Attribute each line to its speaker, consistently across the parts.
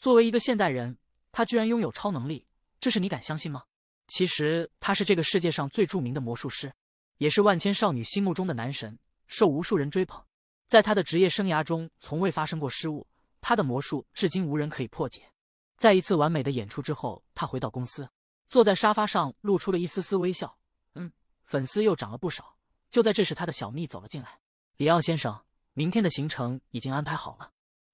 Speaker 1: 作为一个现代人，他居然拥有超能力，这是你敢相信吗？其实他是这个世界上最著名的魔术师，也是万千少女心目中的男神，受无数人追捧。在他的职业生涯中，从未发生过失误，他的魔术至今无人可以破解。在一次完美的演出之后，他回到公司，坐在沙发上，露出了一丝丝微笑。嗯，粉丝又涨了不少。就在这时，他的小蜜走了进来。里奥先生，明天的行程已经安排好了。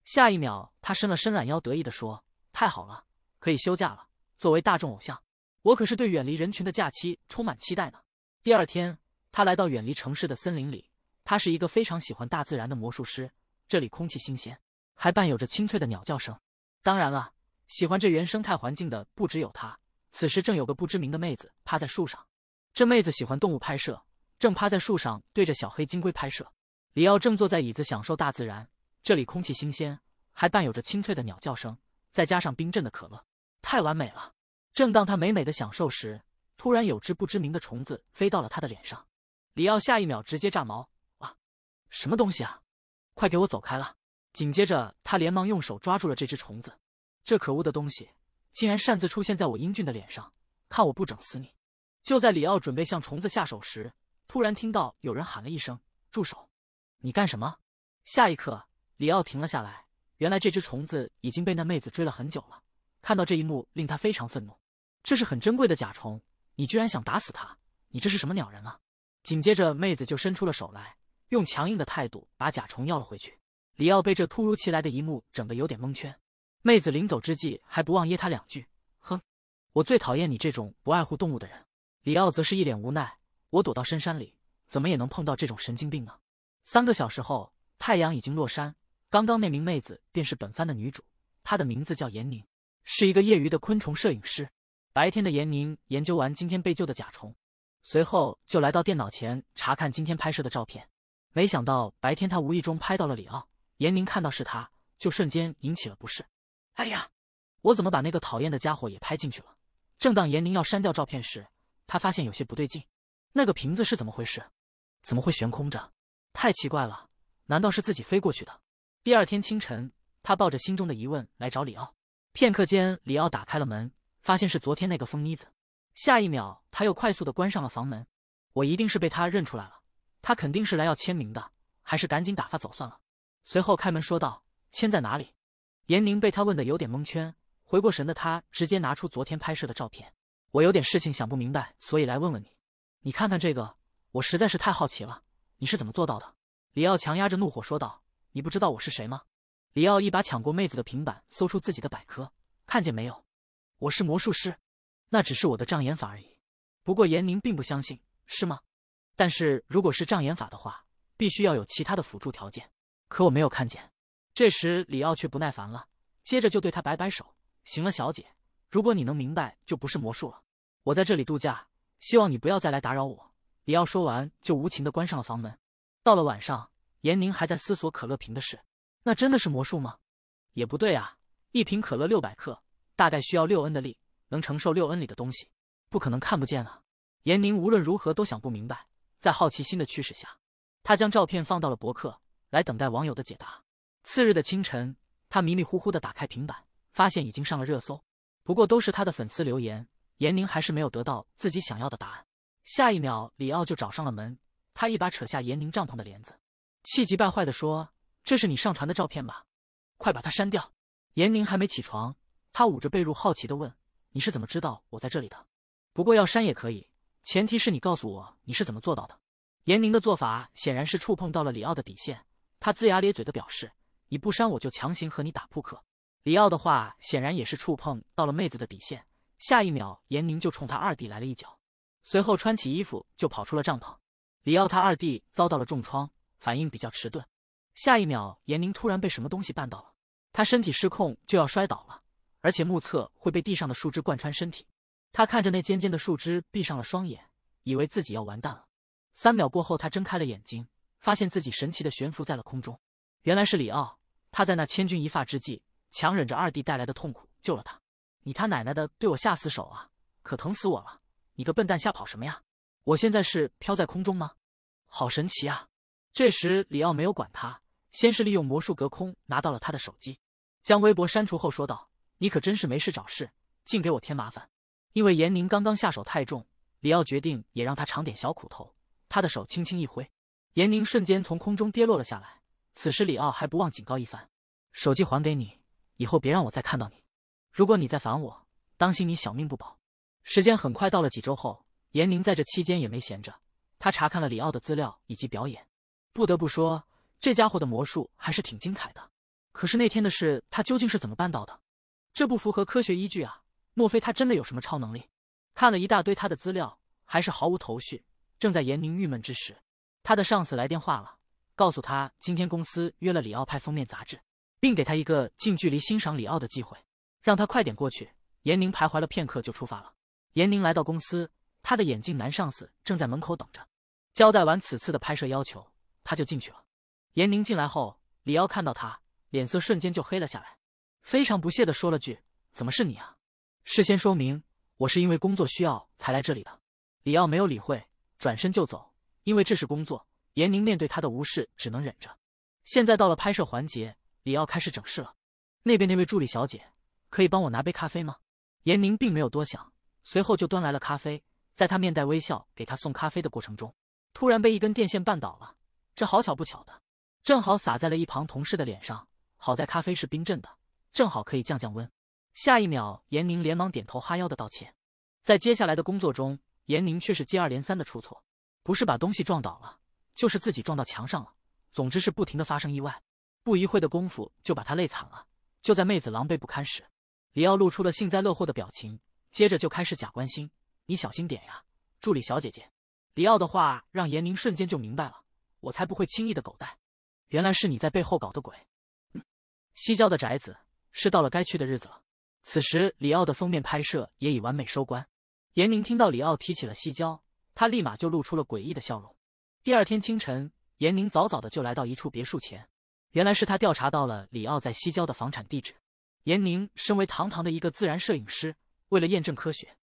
Speaker 1: 下一秒，他伸了伸懒腰，得意地说：“太好了，可以休假了。作为大众偶像，我可是对远离人群的假期充满期待呢。”第二天，他来到远离城市的森林里。他是一个非常喜欢大自然的魔术师。这里空气新鲜，还伴有着清脆的鸟叫声。当然了，喜欢这原生态环境的不只有他。此时正有个不知名的妹子趴在树上。这妹子喜欢动物拍摄，正趴在树上对着小黑金龟拍摄。里奥正坐在椅子享受大自然。这里空气新鲜，还伴有着清脆的鸟叫声，再加上冰镇的可乐，太完美了。正当他美美的享受时，突然有只不知名的虫子飞到了他的脸上。里奥下一秒直接炸毛啊！什么东西啊！快给我走开了！紧接着，他连忙用手抓住了这只虫子。这可恶的东西竟然擅自出现在我英俊的脸上，看我不整死你！就在里奥准备向虫子下手时，突然听到有人喊了一声：“住手！”你干什么？下一刻。里奥停了下来，原来这只虫子已经被那妹子追了很久了。看到这一幕，令他非常愤怒。这是很珍贵的甲虫，你居然想打死它？你这是什么鸟人啊？紧接着，妹子就伸出了手来，用强硬的态度把甲虫要了回去。里奥被这突如其来的一幕整得有点蒙圈。妹子临走之际还不忘噎他两句：“哼，我最讨厌你这种不爱护动物的人。”里奥则是一脸无奈：“我躲到深山里，怎么也能碰到这种神经病呢？”三个小时后，太阳已经落山。刚刚那名妹子便是本番的女主，她的名字叫严宁，是一个业余的昆虫摄影师。白天的严宁研究完今天被救的甲虫，随后就来到电脑前查看今天拍摄的照片。没想到白天他无意中拍到了里奥。严宁看到是他，就瞬间引起了不适。哎呀，我怎么把那个讨厌的家伙也拍进去了？正当严宁要删掉照片时，他发现有些不对劲。那个瓶子是怎么回事？怎么会悬空着？太奇怪了！难道是自己飞过去的？第二天清晨，他抱着心中的疑问来找李奥。片刻间，李奥打开了门，发现是昨天那个疯妮子。下一秒，他又快速的关上了房门。我一定是被他认出来了，他肯定是来要签名的，还是赶紧打发走算了。随后开门说道：“签在哪里？”严宁被他问的有点蒙圈，回过神的他直接拿出昨天拍摄的照片。我有点事情想不明白，所以来问问你。你看看这个，我实在是太好奇了，你是怎么做到的？李奥强压着怒火说道。你不知道我是谁吗？里奥一把抢过妹子的平板，搜出自己的百科，看见没有？我是魔术师，那只是我的障眼法而已。不过严宁并不相信，是吗？但是如果是障眼法的话，必须要有其他的辅助条件。可我没有看见。这时里奥却不耐烦了，接着就对他摆摆手：“行了，小姐，如果你能明白，就不是魔术了。我在这里度假，希望你不要再来打扰我。”里奥说完，就无情的关上了房门。到了晚上。严宁还在思索可乐瓶的事，那真的是魔术吗？也不对啊，一瓶可乐六百克，大概需要六 N 的力，能承受六 N 里的东西，不可能看不见啊！严宁无论如何都想不明白，在好奇心的驱使下，他将照片放到了博客，来等待网友的解答。次日的清晨，他迷迷糊糊地打开平板，发现已经上了热搜，不过都是他的粉丝留言，严宁还是没有得到自己想要的答案。下一秒，李奥就找上了门，他一把扯下严宁帐篷的帘子。气急败坏的说：“这是你上传的照片吧？快把它删掉！”严宁还没起床，他捂着被褥，好奇的问：“你是怎么知道我在这里的？”不过要删也可以，前提是你告诉我你是怎么做到的。严宁的做法显然是触碰到了李奥的底线，他龇牙咧嘴的表示：“你不删我就强行和你打扑克。”李奥的话显然也是触碰到了妹子的底线，下一秒严宁就冲他二弟来了一脚，随后穿起衣服就跑出了帐篷。李奥他二弟遭到了重创。反应比较迟钝，下一秒，严宁突然被什么东西绊倒了，他身体失控就要摔倒了，而且目测会被地上的树枝贯穿身体。他看着那尖尖的树枝，闭上了双眼，以为自己要完蛋了。三秒过后，他睁开了眼睛，发现自己神奇的悬浮在了空中。原来是李奥，他在那千钧一发之际，强忍着二弟带来的痛苦救了他。你他奶奶的对我下死手啊！可疼死我了！你个笨蛋，吓跑什么呀？我现在是飘在空中吗？好神奇啊！这时，里奥没有管他，先是利用魔术隔空拿到了他的手机，将微博删除后说道：“你可真是没事找事，净给我添麻烦。”因为严宁刚刚下手太重，里奥决定也让他尝点小苦头。他的手轻轻一挥，严宁瞬间从空中跌落了下来。此时，里奥还不忘警告一番：“手机还给你，以后别让我再看到你。如果你再烦我，当心你小命不保。”时间很快到了几周后，严宁在这期间也没闲着，他查看了里奥的资料以及表演。不得不说，这家伙的魔术还是挺精彩的。可是那天的事，他究竟是怎么办到的？这不符合科学依据啊！莫非他真的有什么超能力？看了一大堆他的资料，还是毫无头绪。正在严宁郁闷之时，他的上司来电话了，告诉他今天公司约了里奥拍封面杂志，并给他一个近距离欣赏里奥的机会，让他快点过去。严宁徘徊了片刻，就出发了。严宁来到公司，他的眼镜男上司正在门口等着，交代完此次的拍摄要求。他就进去了。严宁进来后，李奥看到他，脸色瞬间就黑了下来，非常不屑的说了句：“怎么是你啊？”事先说明，我是因为工作需要才来这里的。李奥没有理会，转身就走，因为这是工作。严宁面对他的无视，只能忍着。现在到了拍摄环节，李奥开始整事了。那边那位助理小姐，可以帮我拿杯咖啡吗？严宁并没有多想，随后就端来了咖啡。在他面带微笑给他送咖啡的过程中，突然被一根电线绊倒了。这好巧不巧的，正好洒在了一旁同事的脸上。好在咖啡是冰镇的，正好可以降降温。下一秒，严宁连忙点头哈腰的道歉。在接下来的工作中，严宁却是接二连三的出错，不是把东西撞倒了，就是自己撞到墙上了。总之是不停的发生意外。不一会的功夫就把他累惨了。就在妹子狼狈不堪时，李奥露出了幸灾乐祸的表情，接着就开始假关心：“你小心点呀，助理小姐姐。”李奥的话让严宁瞬间就明白了。我才不会轻易的狗带，原来是你在背后搞的鬼。嗯、西郊的宅子是到了该去的日子了。此时，李奥的封面拍摄也已完美收官。严宁听到李奥提起了西郊，他立马就露出了诡异的笑容。第二天清晨，严宁早早的就来到一处别墅前，原来是他调查到了李奥在西郊的房产地址。严宁身为堂堂的一个自然摄影师，为了验证科学，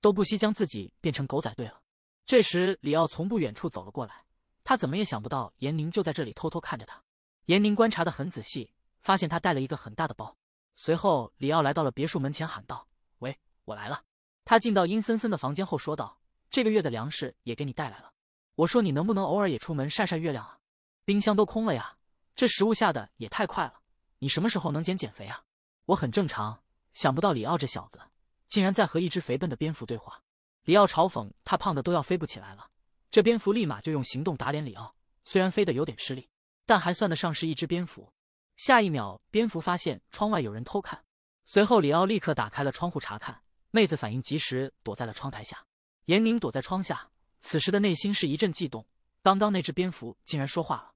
Speaker 1: 都不惜将自己变成狗仔队了。这时，李奥从不远处走了过来。他怎么也想不到，严宁就在这里偷偷看着他。严宁观察得很仔细，发现他带了一个很大的包。随后，李奥来到了别墅门前，喊道：“喂，我来了。”他进到阴森森的房间后，说道：“这个月的粮食也给你带来了。我说你能不能偶尔也出门晒晒月亮啊？冰箱都空了呀，这食物下的也太快了。你什么时候能减减肥啊？”我很正常，想不到里奥这小子竟然在和一只肥笨的蝙蝠对话。里奥嘲讽他胖的都要飞不起来了。这蝙蝠立马就用行动打脸里奥，虽然飞得有点吃力，但还算得上是一只蝙蝠。下一秒，蝙蝠发现窗外有人偷看，随后里奥立刻打开了窗户查看。妹子反应及时，躲在了窗台下。严宁躲在窗下，此时的内心是一阵悸动。刚刚那只蝙蝠竟然说话了，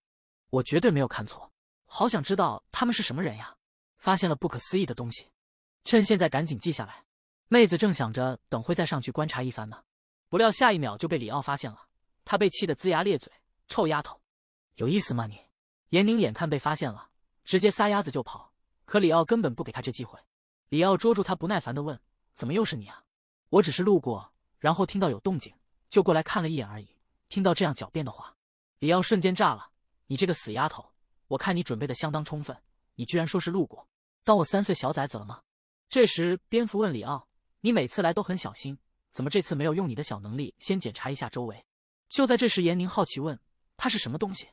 Speaker 1: 我绝对没有看错，好想知道他们是什么人呀！发现了不可思议的东西，趁现在赶紧记下来。妹子正想着等会再上去观察一番呢，不料下一秒就被里奥发现了。他被气得龇牙咧嘴，臭丫头，有意思吗你？严宁眼看被发现了，直接撒丫子就跑。可里奥根本不给他这机会。里奥捉住他，不耐烦的问：“怎么又是你啊？我只是路过，然后听到有动静，就过来看了一眼而已。”听到这样狡辩的话，里奥瞬间炸了：“你这个死丫头！我看你准备的相当充分，你居然说是路过？当我三岁小崽子了吗？”这时，蝙蝠问里奥：“你每次来都很小心，怎么这次没有用你的小能力先检查一下周围？”就在这时，严宁好奇问：“它是什么东西？”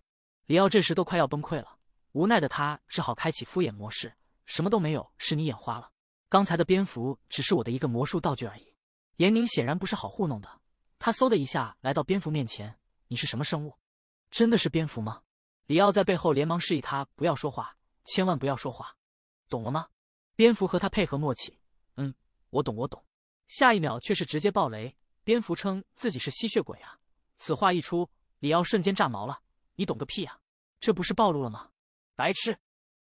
Speaker 1: 李奥这时都快要崩溃了，无奈的他只好开启敷衍模式：“什么都没有，是你眼花了。刚才的蝙蝠只是我的一个魔术道具而已。”严宁显然不是好糊弄的，他嗖的一下来到蝙蝠面前：“你是什么生物？真的是蝙蝠吗？”李奥在背后连忙示意他不要说话，千万不要说话，懂了吗？蝙蝠和他配合默契，嗯，我懂，我懂。下一秒却是直接爆雷，蝙蝠称自己是吸血鬼啊！此话一出，里奥瞬间炸毛了。你懂个屁啊！这不是暴露了吗？白痴！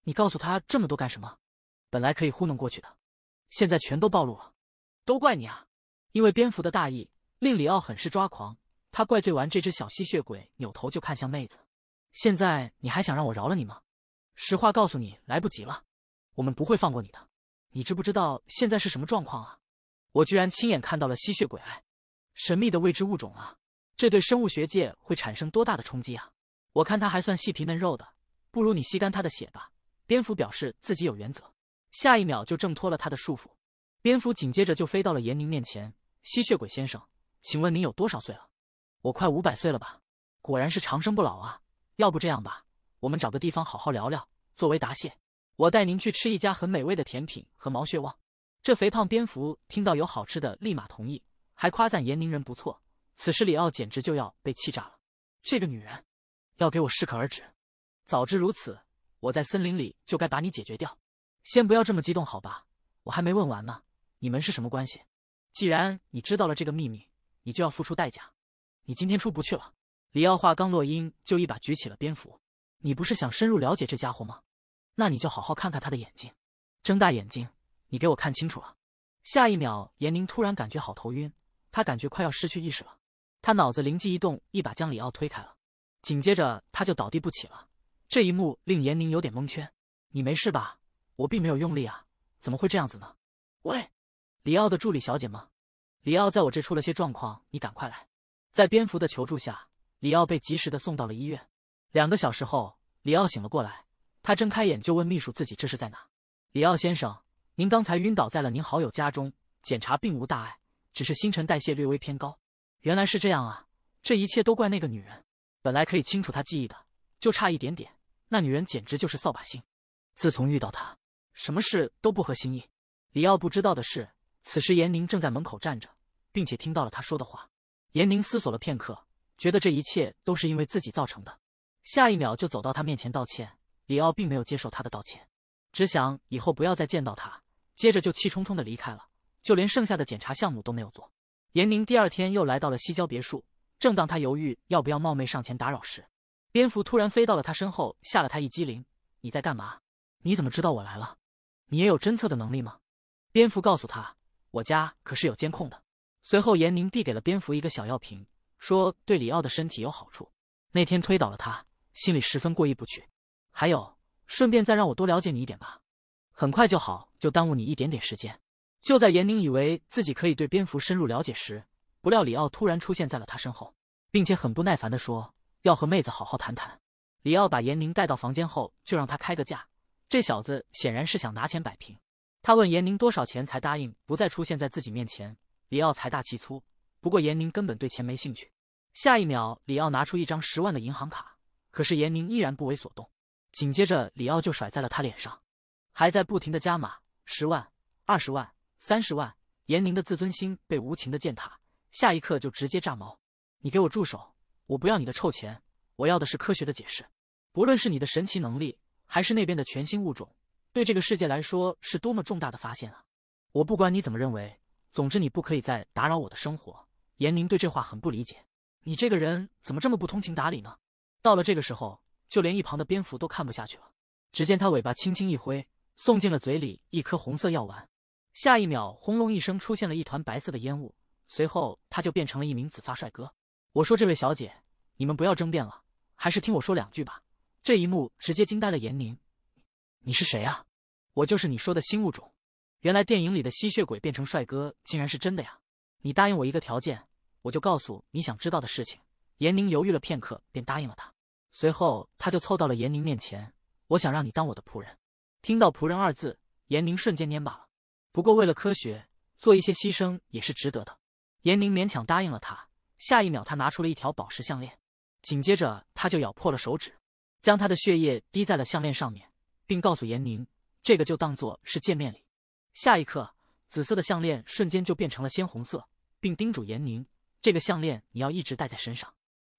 Speaker 1: 你告诉他这么多干什么？本来可以糊弄过去的，现在全都暴露了，都怪你啊！因为蝙蝠的大意，令里奥很是抓狂。他怪罪完这只小吸血鬼，扭头就看向妹子。现在你还想让我饶了你吗？实话告诉你，来不及了，我们不会放过你的。你知不知道现在是什么状况啊？我居然亲眼看到了吸血鬼，神秘的未知物种啊！这对生物学界会产生多大的冲击啊！我看他还算细皮嫩肉的，不如你吸干他的血吧。蝙蝠表示自己有原则，下一秒就挣脱了他的束缚。蝙蝠紧接着就飞到了严宁面前：“吸血鬼先生，请问您有多少岁了？我快五百岁了吧？果然是长生不老啊！要不这样吧，我们找个地方好好聊聊，作为答谢，我带您去吃一家很美味的甜品和毛血旺。”这肥胖蝙蝠听到有好吃的，立马同意，还夸赞严宁人不错。此时李奥简直就要被气炸了，这个女人，要给我适可而止。早知如此，我在森林里就该把你解决掉。先不要这么激动，好吧，我还没问完呢。你们是什么关系？既然你知道了这个秘密，你就要付出代价。你今天出不去了。李奥话刚落音，就一把举起了蝙蝠。你不是想深入了解这家伙吗？那你就好好看看他的眼睛，睁大眼睛，你给我看清楚了。下一秒，严宁突然感觉好头晕，他感觉快要失去意识了。他脑子灵机一动，一把将李奥推开了，紧接着他就倒地不起了。这一幕令严宁有点蒙圈：“你没事吧？我并没有用力啊，怎么会这样子呢？”喂，李奥的助理小姐吗？李奥在我这出了些状况，你赶快来！在蝙蝠的求助下，李奥被及时的送到了医院。两个小时后，李奥醒了过来，他睁开眼就问秘书：“自己这是在哪？”李奥先生，您刚才晕倒在了您好友家中，检查并无大碍，只是新陈代谢略微偏高。原来是这样啊！这一切都怪那个女人，本来可以清除她记忆的，就差一点点。那女人简直就是扫把星，自从遇到她，什么事都不合心意。李奥不知道的是，此时严宁正在门口站着，并且听到了他说的话。严宁思索了片刻，觉得这一切都是因为自己造成的，下一秒就走到他面前道歉。李奥并没有接受他的道歉，只想以后不要再见到他，接着就气冲冲的离开了，就连剩下的检查项目都没有做。严宁第二天又来到了西郊别墅，正当他犹豫要不要冒昧上前打扰时，蝙蝠突然飞到了他身后，吓了他一激灵。你在干嘛？你怎么知道我来了？你也有侦测的能力吗？蝙蝠告诉他，我家可是有监控的。随后，严宁递给了蝙蝠一个小药瓶，说：“对里奥的身体有好处。”那天推倒了他，心里十分过意不去。还有，顺便再让我多了解你一点吧。很快就好，就耽误你一点点时间。就在严宁以为自己可以对蝙蝠深入了解时，不料李奥突然出现在了他身后，并且很不耐烦地说：“要和妹子好好谈谈。”李奥把严宁带到房间后，就让他开个价。这小子显然是想拿钱摆平。他问严宁多少钱才答应不再出现在自己面前。李奥财大气粗，不过严宁根本对钱没兴趣。下一秒，李奥拿出一张十万的银行卡，可是严宁依然不为所动。紧接着，李奥就甩在了他脸上，还在不停的加码：十万、二十万。三十万，严宁的自尊心被无情的践踏，下一刻就直接炸毛。你给我住手！我不要你的臭钱，我要的是科学的解释。不论是你的神奇能力，还是那边的全新物种，对这个世界来说是多么重大的发现啊！我不管你怎么认为，总之你不可以再打扰我的生活。严宁对这话很不理解，你这个人怎么这么不通情达理呢？到了这个时候，就连一旁的蝙蝠都看不下去了。只见他尾巴轻轻一挥，送进了嘴里一颗红色药丸。下一秒，轰隆一声，出现了一团白色的烟雾，随后他就变成了一名紫发帅哥。我说：“这位小姐，你们不要争辩了，还是听我说两句吧。”这一幕直接惊呆了颜宁。你是谁啊？我就是你说的新物种。原来电影里的吸血鬼变成帅哥竟然是真的呀！你答应我一个条件，我就告诉你想知道的事情。颜宁犹豫了片刻，便答应了他。随后他就凑到了颜宁面前：“我想让你当我的仆人。”听到“仆人”二字，颜宁瞬间蔫巴了。不过，为了科学，做一些牺牲也是值得的。严宁勉强答应了他。下一秒，他拿出了一条宝石项链，紧接着他就咬破了手指，将他的血液滴在了项链上面，并告诉严宁：“这个就当做是见面礼。”下一刻，紫色的项链瞬间就变成了鲜红色，并叮嘱严宁：“这个项链你要一直戴在身上，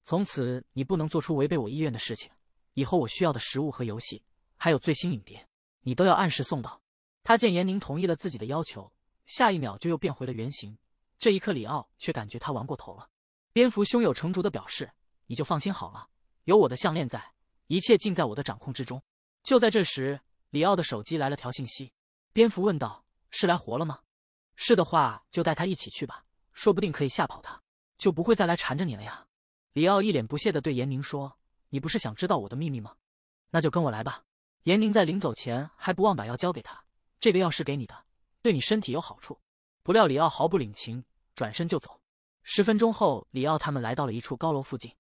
Speaker 1: 从此你不能做出违背我意愿的事情。以后我需要的食物和游戏，还有最新影碟，你都要按时送到。”他见严宁同意了自己的要求，下一秒就又变回了原形。这一刻，李奥却感觉他玩过头了。蝙蝠胸有成竹的表示：“你就放心好了，有我的项链在，一切尽在我的掌控之中。”就在这时，李奥的手机来了条信息。蝙蝠问道：“是来活了吗？”“是的话，就带他一起去吧，说不定可以吓跑他，就不会再来缠着你了呀。”李奥一脸不屑地对严宁说：“你不是想知道我的秘密吗？那就跟我来吧。”严宁在临走前还不忘把药交给他。这个药是给你的，对你身体有好处。不料李奥毫不领情，转身就走。十分钟后，李奥他们来到了一处高楼附近，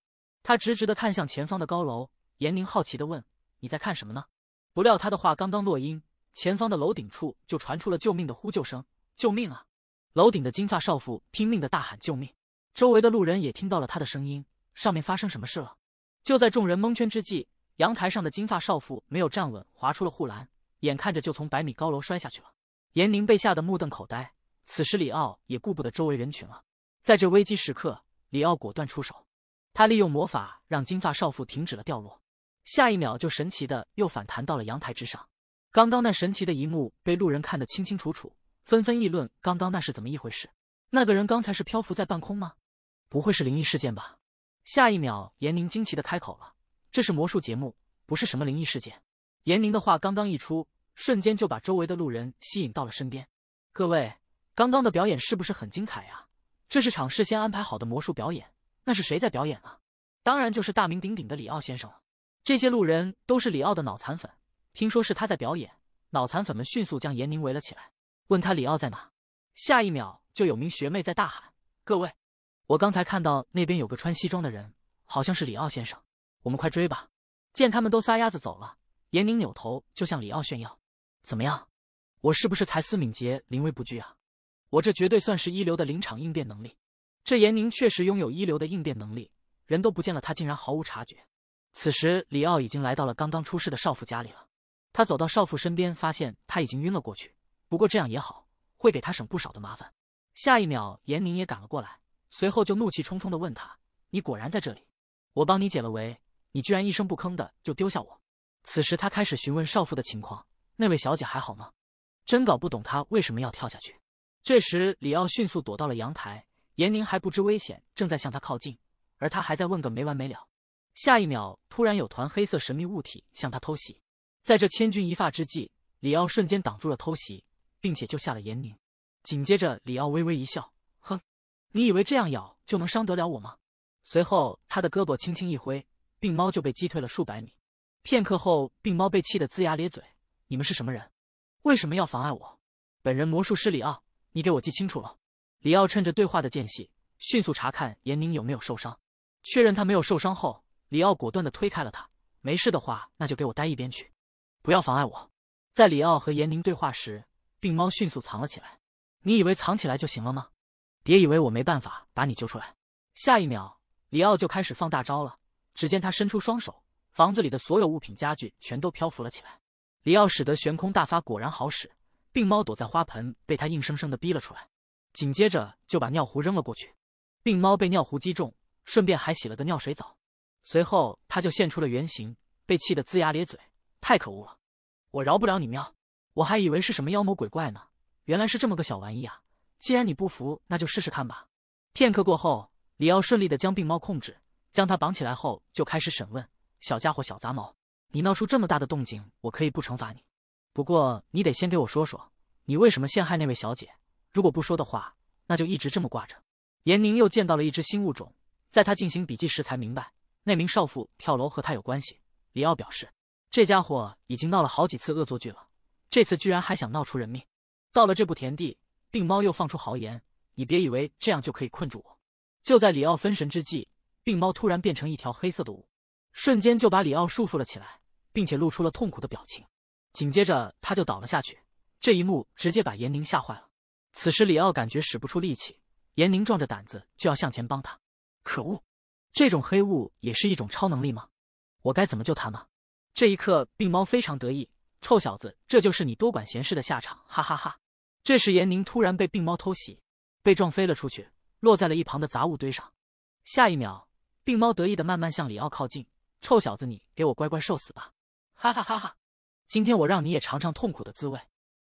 Speaker 1: 他直直的看向前方的高楼。严宁好奇的问：“你在看什么呢？”不料他的话刚刚落音，前方的楼顶处就传出了救命的呼救声：“救命啊！”楼顶的金发少妇拼命的大喊：“救命！”周围的路人也听到了她的声音：“上面发生什么事了？”就在众人蒙圈之际，阳台上的金发少妇没有站稳，滑出了护栏。眼看着就从百米高楼摔下去了，严宁被吓得目瞪口呆。此时李奥也顾不得周围人群了，在这危机时刻，李奥果断出手，他利用魔法让金发少妇停止了掉落，下一秒就神奇的又反弹到了阳台之上。刚刚那神奇的一幕被路人看得清清楚楚，纷纷议论刚刚那是怎么一回事？那个人刚才是漂浮在半空吗？不会是灵异事件吧？下一秒，严宁惊奇的开口了：“这是魔术节目，不是什么灵异事件。”严宁的话刚刚一出。瞬间就把周围的路人吸引到了身边。各位，刚刚的表演是不是很精彩呀？这是场事先安排好的魔术表演。那是谁在表演啊？当然就是大名鼎鼎的李奥先生了。这些路人都是李奥的脑残粉，听说是他在表演，脑残粉们迅速将严宁围了起来，问他李奥在哪。下一秒就有名学妹在大喊：“各位，我刚才看到那边有个穿西装的人，好像是李奥先生，我们快追吧！”见他们都撒丫子走了，严宁扭头就向李奥炫耀。怎么样，我是不是才思敏捷、临危不惧啊？我这绝对算是一流的临场应变能力。这严宁确实拥有一流的应变能力，人都不见了，他竟然毫无察觉。此时，李奥已经来到了刚刚出事的少妇家里了。他走到少妇身边，发现他已经晕了过去。不过这样也好，会给他省不少的麻烦。下一秒，严宁也赶了过来，随后就怒气冲冲的问他：“你果然在这里！我帮你解了围，你居然一声不吭的就丢下我！”此时，他开始询问少妇的情况。那位小姐还好吗？真搞不懂她为什么要跳下去。这时，李奥迅速躲到了阳台，严宁还不知危险，正在向他靠近，而他还在问个没完没了。下一秒，突然有团黑色神秘物体向他偷袭。在这千钧一发之际，李奥瞬间挡住了偷袭，并且救下了严宁。紧接着，李奥微微一笑：“哼，你以为这样咬就能伤得了我吗？”随后，他的胳膊轻轻一挥，病猫就被击退了数百米。片刻后，病猫被气得龇牙咧嘴。你们是什么人？为什么要妨碍我？本人魔术师李奥，你给我记清楚了。李奥趁着对话的间隙，迅速查看严宁有没有受伤，确认他没有受伤后，李奥果断的推开了他。没事的话，那就给我待一边去，不要妨碍我。在李奥和严宁对话时，病猫迅速藏了起来。你以为藏起来就行了吗？别以为我没办法把你揪出来。下一秒，李奥就开始放大招了。只见他伸出双手，房子里的所有物品、家具全都漂浮了起来。里奥使得悬空大发果然好使，病猫躲在花盆被他硬生生的逼了出来，紧接着就把尿壶扔了过去，病猫被尿壶击中，顺便还洗了个尿水澡，随后他就现出了原形，被气得龇牙咧嘴，太可恶了，我饶不了你喵！我还以为是什么妖魔鬼怪呢，原来是这么个小玩意啊！既然你不服，那就试试看吧。片刻过后，里奥顺利的将病猫控制，将他绑起来后就开始审问小家伙小杂毛。你闹出这么大的动静，我可以不惩罚你，不过你得先给我说说，你为什么陷害那位小姐？如果不说的话，那就一直这么挂着。严宁又见到了一只新物种，在他进行笔记时才明白，那名少妇跳楼和他有关系。李奥表示，这家伙已经闹了好几次恶作剧了，这次居然还想闹出人命，到了这步田地，病猫又放出豪言：“你别以为这样就可以困住我。”就在李奥分神之际，病猫突然变成一条黑色的雾。瞬间就把里奥束缚了起来，并且露出了痛苦的表情。紧接着他就倒了下去，这一幕直接把严宁吓坏了。此时里奥感觉使不出力气，严宁壮着胆子就要向前帮他。可恶，这种黑雾也是一种超能力吗？我该怎么救他呢？这一刻，病猫非常得意：“臭小子，这就是你多管闲事的下场！”哈哈哈。这时严宁突然被病猫偷袭，被撞飞了出去，落在了一旁的杂物堆上。下一秒，病猫得意的慢慢向里奥靠近。臭小子，你给我乖乖受死吧！哈哈哈哈！今天我让你也尝尝痛苦的滋味。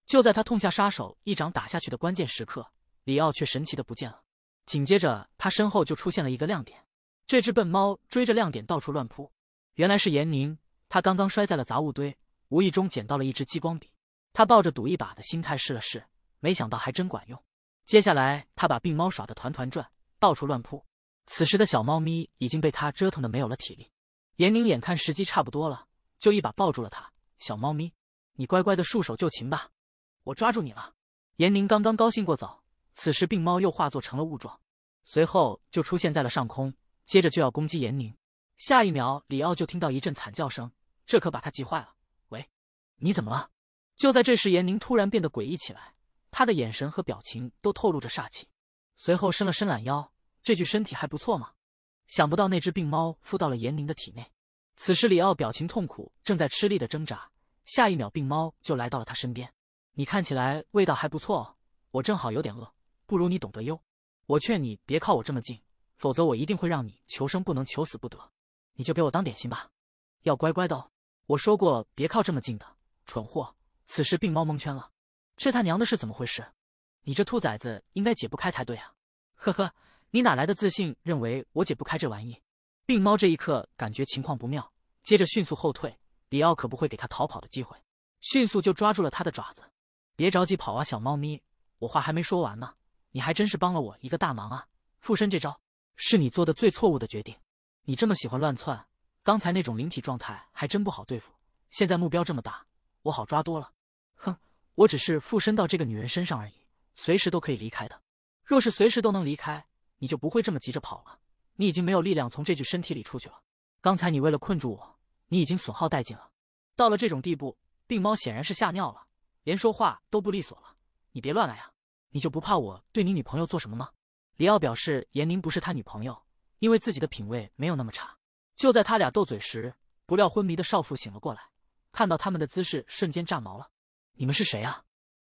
Speaker 1: 就在他痛下杀手，一掌打下去的关键时刻，里奥却神奇的不见了。紧接着，他身后就出现了一个亮点。这只笨猫追着亮点到处乱扑，原来是严宁。他刚刚摔在了杂物堆，无意中捡到了一支激光笔。他抱着赌一把的心态试了试，没想到还真管用。接下来，他把病猫耍得团团转，到处乱扑。此时的小猫咪已经被他折腾的没有了体力。严宁眼看时机差不多了，就一把抱住了他。小猫咪，你乖乖的束手就擒吧，我抓住你了。严宁刚刚高兴过早，此时病猫又化作成了雾状，随后就出现在了上空，接着就要攻击严宁。下一秒，李奥就听到一阵惨叫声，这可把他急坏了。喂，你怎么了？就在这时，严宁突然变得诡异起来，他的眼神和表情都透露着煞气。随后伸了伸懒腰，这具身体还不错嘛。想不到那只病猫附到了严宁的体内。此时李奥表情痛苦，正在吃力的挣扎。下一秒，病猫就来到了他身边。你看起来味道还不错，哦，我正好有点饿，不如你懂得哟。我劝你别靠我这么近，否则我一定会让你求生不能，求死不得。你就给我当点心吧，要乖乖的。哦。我说过别靠这么近的，蠢货！此时病猫蒙圈了，这他娘的是怎么回事？你这兔崽子应该解不开才对啊！呵呵。你哪来的自信，认为我解不开这玩意？病猫这一刻感觉情况不妙，接着迅速后退。里奥可不会给他逃跑的机会，迅速就抓住了他的爪子。别着急跑啊，小猫咪，我话还没说完呢。你还真是帮了我一个大忙啊！附身这招是你做的最错误的决定。你这么喜欢乱窜，刚才那种灵体状态还真不好对付。现在目标这么大，我好抓多了。哼，我只是附身到这个女人身上而已，随时都可以离开的。若是随时都能离开，你就不会这么急着跑了？你已经没有力量从这具身体里出去了。刚才你为了困住我，你已经损耗殆尽了。到了这种地步，病猫显然是吓尿了，连说话都不利索了。你别乱来呀！你就不怕我对你女朋友做什么吗？李奥表示，严宁不是他女朋友，因为自己的品味没有那么差。就在他俩斗嘴时，不料昏迷的少妇醒了过来，看到他们的姿势，瞬间炸毛了。你们是谁啊？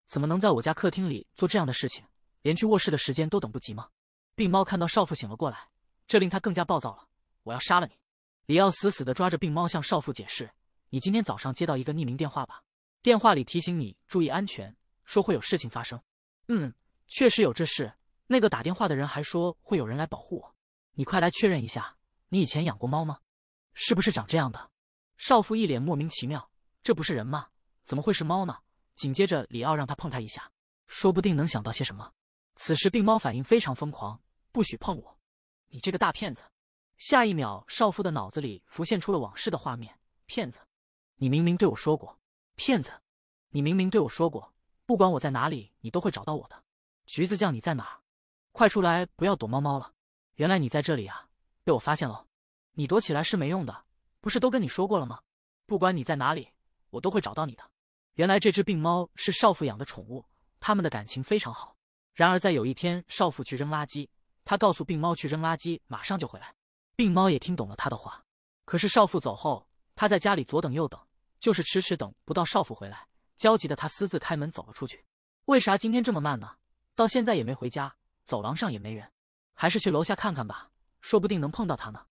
Speaker 1: 怎么能在我家客厅里做这样的事情？连去卧室的时间都等不及吗？病猫看到少妇醒了过来，这令他更加暴躁了。我要杀了你！李奥死死的抓着病猫，向少妇解释：“你今天早上接到一个匿名电话吧？电话里提醒你注意安全，说会有事情发生。”“嗯，确实有这事。那个打电话的人还说会有人来保护我。你快来确认一下，你以前养过猫吗？是不是长这样的？”少妇一脸莫名其妙：“这不是人吗？怎么会是猫呢？”紧接着，李奥让他碰他一下，说不定能想到些什么。此时，病猫反应非常疯狂。不许碰我！你这个大骗子！下一秒，少妇的脑子里浮现出了往事的画面。骗子，你明明对我说过。骗子，你明明对我说过，不管我在哪里，你都会找到我的。橘子酱，你在哪？快出来，不要躲猫猫了！原来你在这里啊！被我发现喽！你躲起来是没用的，不是都跟你说过了吗？不管你在哪里，我都会找到你的。原来这只病猫是少妇养的宠物，他们的感情非常好。然而在有一天，少妇去扔垃圾。他告诉病猫去扔垃圾，马上就回来。病猫也听懂了他的话。可是少妇走后，他在家里左等右等，就是迟迟等不到少妇回来。焦急的他私自开门走了出去。为啥今天这么慢呢？到现在也没回家，走廊上也没人，还是去楼下看看吧，说不定能碰到他呢。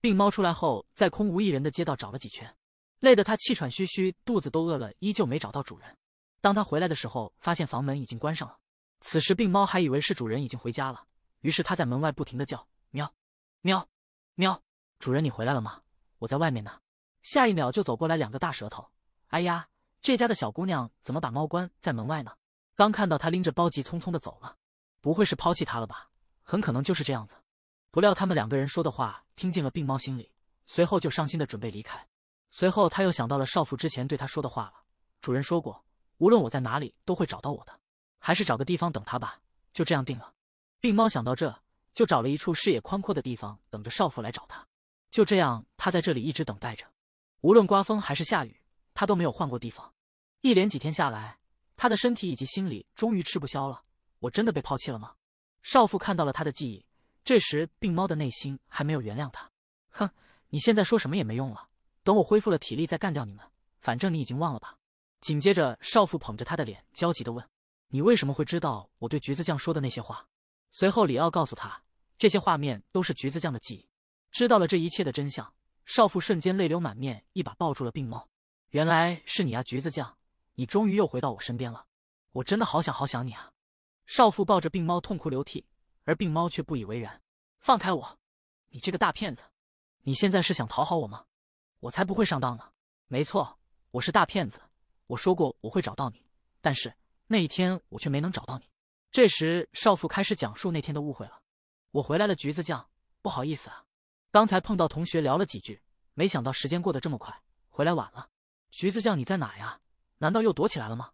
Speaker 1: 病猫出来后，在空无一人的街道找了几圈，累得他气喘吁吁，肚子都饿了，依旧没找到主人。当他回来的时候，发现房门已经关上了。此时病猫还以为是主人已经回家了。于是他在门外不停的叫，喵，喵，喵，主人你回来了吗？我在外面呢。下一秒就走过来两个大舌头，哎呀，这家的小姑娘怎么把猫关在门外呢？刚看到她拎着包急匆匆的走了，不会是抛弃她了吧？很可能就是这样子。不料他们两个人说的话听进了病猫心里，随后就伤心的准备离开。随后他又想到了少妇之前对他说的话了，主人说过，无论我在哪里都会找到我的，还是找个地方等他吧，就这样定了。病猫想到这，就找了一处视野宽阔的地方，等着少妇来找他。就这样，他在这里一直等待着，无论刮风还是下雨，他都没有换过地方。一连几天下来，他的身体以及心理终于吃不消了。我真的被抛弃了吗？少妇看到了他的记忆，这时病猫的内心还没有原谅他。哼，你现在说什么也没用了。等我恢复了体力再干掉你们，反正你已经忘了吧。紧接着，少妇捧着他的脸，焦急的问：“你为什么会知道我对橘子酱说的那些话？”随后，李奥告诉他，这些画面都是橘子酱的记忆。知道了这一切的真相，少妇瞬间泪流满面，一把抱住了病猫。原来是你啊，橘子酱，你终于又回到我身边了。我真的好想好想你啊！少妇抱着病猫痛哭流涕，而病猫却不以为然：“放开我，你这个大骗子！你现在是想讨好我吗？我才不会上当呢。没错，我是大骗子。我说过我会找到你，但是那一天我却没能找到你。”这时，少妇开始讲述那天的误会了。我回来了，橘子酱，不好意思啊，刚才碰到同学聊了几句，没想到时间过得这么快，回来晚了。橘子酱，你在哪呀？难道又躲起来了吗？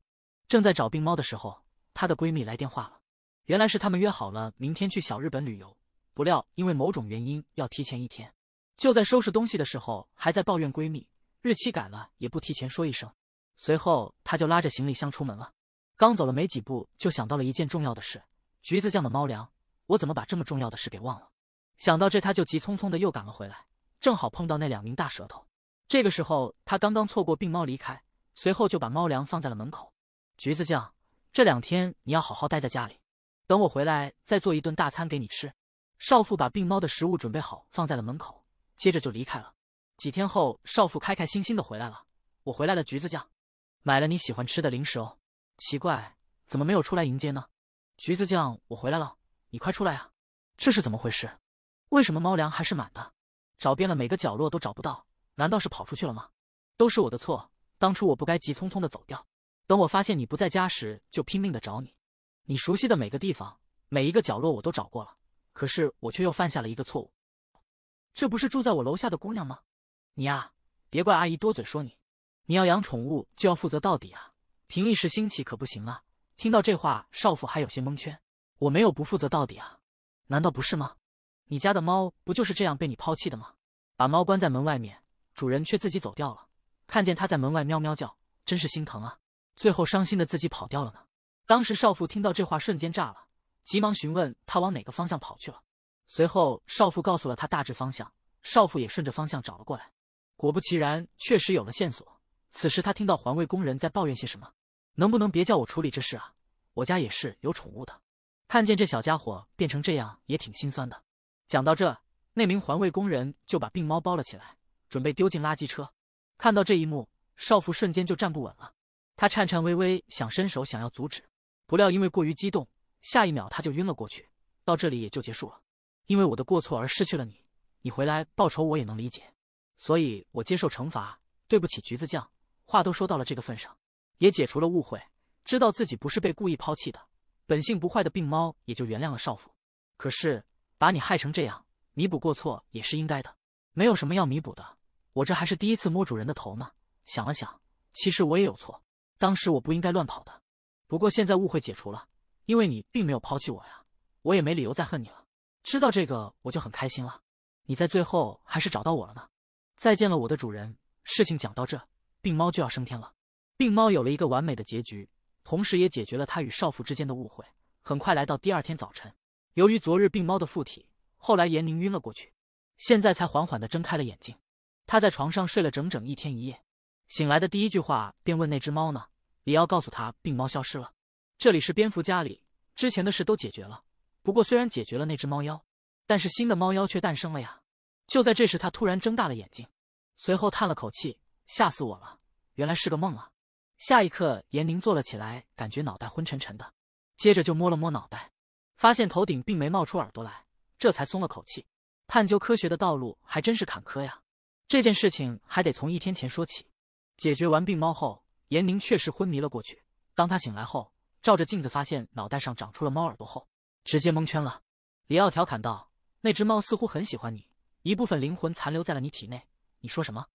Speaker 1: 正在找病猫的时候，她的闺蜜来电话了。原来是他们约好了明天去小日本旅游，不料因为某种原因要提前一天。就在收拾东西的时候，还在抱怨闺蜜日期改了也不提前说一声。随后，她就拉着行李箱出门了。刚走了没几步，就想到了一件重要的事——橘子酱的猫粮，我怎么把这么重要的事给忘了？想到这，他就急匆匆的又赶了回来，正好碰到那两名大舌头。这个时候，他刚刚错过病猫离开，随后就把猫粮放在了门口。橘子酱，这两天你要好好待在家里，等我回来再做一顿大餐给你吃。少妇把病猫的食物准备好，放在了门口，接着就离开了。几天后，少妇开开心心的回来了。我回来了，橘子酱，买了你喜欢吃的零食哦。奇怪，怎么没有出来迎接呢？橘子酱，我回来了，你快出来啊！这是怎么回事？为什么猫粮还是满的？找遍了每个角落都找不到，难道是跑出去了吗？都是我的错，当初我不该急匆匆的走掉。等我发现你不在家时，就拼命的找你。你熟悉的每个地方，每一个角落我都找过了，可是我却又犯下了一个错误。这不是住在我楼下的姑娘吗？你呀，别怪阿姨多嘴说你。你要养宠物就要负责到底啊！凭一时兴起可不行啊！听到这话，少妇还有些蒙圈。我没有不负责到底啊，难道不是吗？你家的猫不就是这样被你抛弃的吗？把猫关在门外面，主人却自己走掉了。看见它在门外喵喵叫，真是心疼啊！最后伤心的自己跑掉了呢。当时少妇听到这话，瞬间炸了，急忙询问他往哪个方向跑去了。随后少妇告诉了他大致方向，少妇也顺着方向找了过来。果不其然，确实有了线索。此时他听到环卫工人在抱怨些什么。能不能别叫我处理这事啊？我家也是有宠物的，看见这小家伙变成这样也挺心酸的。讲到这，那名环卫工人就把病猫包了起来，准备丢进垃圾车。看到这一幕，少妇瞬间就站不稳了，她颤颤巍巍想伸手想要阻止，不料因为过于激动，下一秒她就晕了过去。到这里也就结束了，因为我的过错而失去了你，你回来报仇我也能理解，所以我接受惩罚。对不起，橘子酱，话都说到了这个份上。也解除了误会，知道自己不是被故意抛弃的，本性不坏的病猫也就原谅了少妇。可是把你害成这样，弥补过错也是应该的。没有什么要弥补的，我这还是第一次摸主人的头呢。想了想，其实我也有错，当时我不应该乱跑的。不过现在误会解除了，因为你并没有抛弃我呀，我也没理由再恨你了。知道这个我就很开心了。你在最后还是找到我了呢。再见了我的主人。事情讲到这，病猫就要升天了。病猫有了一个完美的结局，同时也解决了他与少妇之间的误会。很快来到第二天早晨，由于昨日病猫的附体，后来严宁晕了过去，现在才缓缓地睁开了眼睛。他在床上睡了整整一天一夜，醒来的第一句话便问：“那只猫呢？”李奥告诉他：“病猫消失了。”这里是蝙蝠家里，之前的事都解决了。不过虽然解决了那只猫妖，但是新的猫妖却诞生了呀！就在这时，他突然睁大了眼睛，随后叹了口气：“吓死我了，原来是个梦啊！”下一刻，严宁坐了起来，感觉脑袋昏沉沉的，接着就摸了摸脑袋，发现头顶并没冒出耳朵来，这才松了口气。探究科学的道路还真是坎坷呀！这件事情还得从一天前说起。解决完病猫后，严宁确实昏迷了过去。当他醒来后，照着镜子发现脑袋上长出了猫耳朵后，直接蒙圈了。里奥调侃道：“那只猫似乎很喜欢你，一部分灵魂残留在了你体内。”你说什么？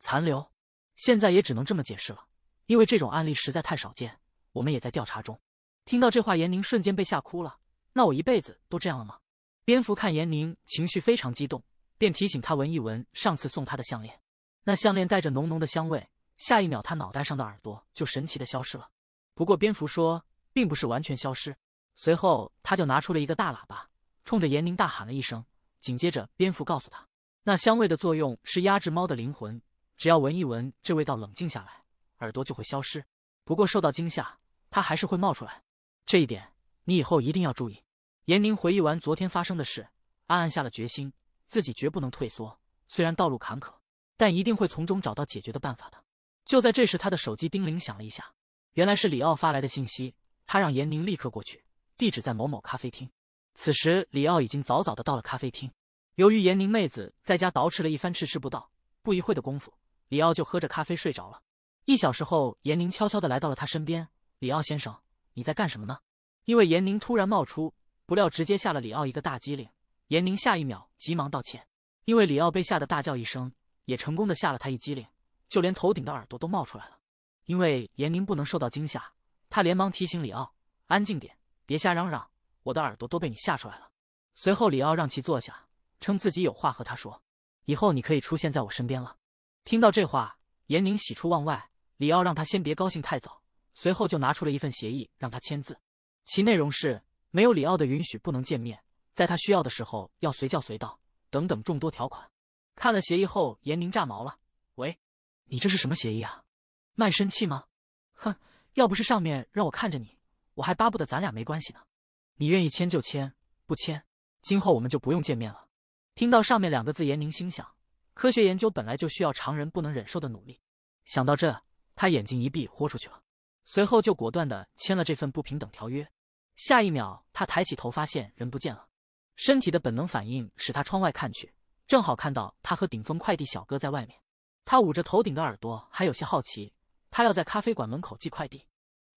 Speaker 1: 残留？现在也只能这么解释了。因为这种案例实在太少见，我们也在调查中。听到这话，严宁瞬间被吓哭了。那我一辈子都这样了吗？蝙蝠看严宁情绪非常激动，便提醒他闻一闻上次送他的项链。那项链带着浓浓的香味，下一秒他脑袋上的耳朵就神奇的消失了。不过蝙蝠说并不是完全消失。随后他就拿出了一个大喇叭，冲着严宁大喊了一声。紧接着蝙蝠告诉他，那香味的作用是压制猫的灵魂，只要闻一闻这味道，冷静下来。耳朵就会消失，不过受到惊吓，它还是会冒出来。这一点你以后一定要注意。严宁回忆完昨天发生的事，暗暗下了决心，自己绝不能退缩。虽然道路坎坷，但一定会从中找到解决的办法的。就在这时，他的手机叮铃响了一下，原来是李奥发来的信息，他让严宁立刻过去，地址在某某咖啡厅。此时，李奥已经早早的到了咖啡厅。由于严宁妹子在家捯饬了一番，迟迟不到，不一会的功夫，李奥就喝着咖啡睡着了。一小时后，严宁悄悄地来到了他身边。李奥先生，你在干什么呢？因为严宁突然冒出，不料直接吓了李奥一个大机灵。严宁下一秒急忙道歉，因为李奥被吓得大叫一声，也成功的吓了他一机灵，就连头顶的耳朵都冒出来了。因为严宁不能受到惊吓，他连忙提醒李奥：“安静点，别瞎嚷嚷，我的耳朵都被你吓出来了。”随后，李奥让其坐下，称自己有话和他说。以后你可以出现在我身边了。听到这话，严宁喜出望外。李奥让他先别高兴太早，随后就拿出了一份协议让他签字，其内容是没有李奥的允许不能见面，在他需要的时候要随叫随到等等众多条款。看了协议后，严宁炸毛了：“喂，你这是什么协议啊？卖身契吗？哼，要不是上面让我看着你，我还巴不得咱俩没关系呢。你愿意签就签，不签，今后我们就不用见面了。”听到上面两个字，严宁心想：科学研究本来就需要常人不能忍受的努力。想到这，他眼睛一闭，豁出去了，随后就果断的签了这份不平等条约。下一秒，他抬起头，发现人不见了。身体的本能反应使他窗外看去，正好看到他和顶峰快递小哥在外面。他捂着头顶的耳朵，还有些好奇，他要在咖啡馆门口寄快递，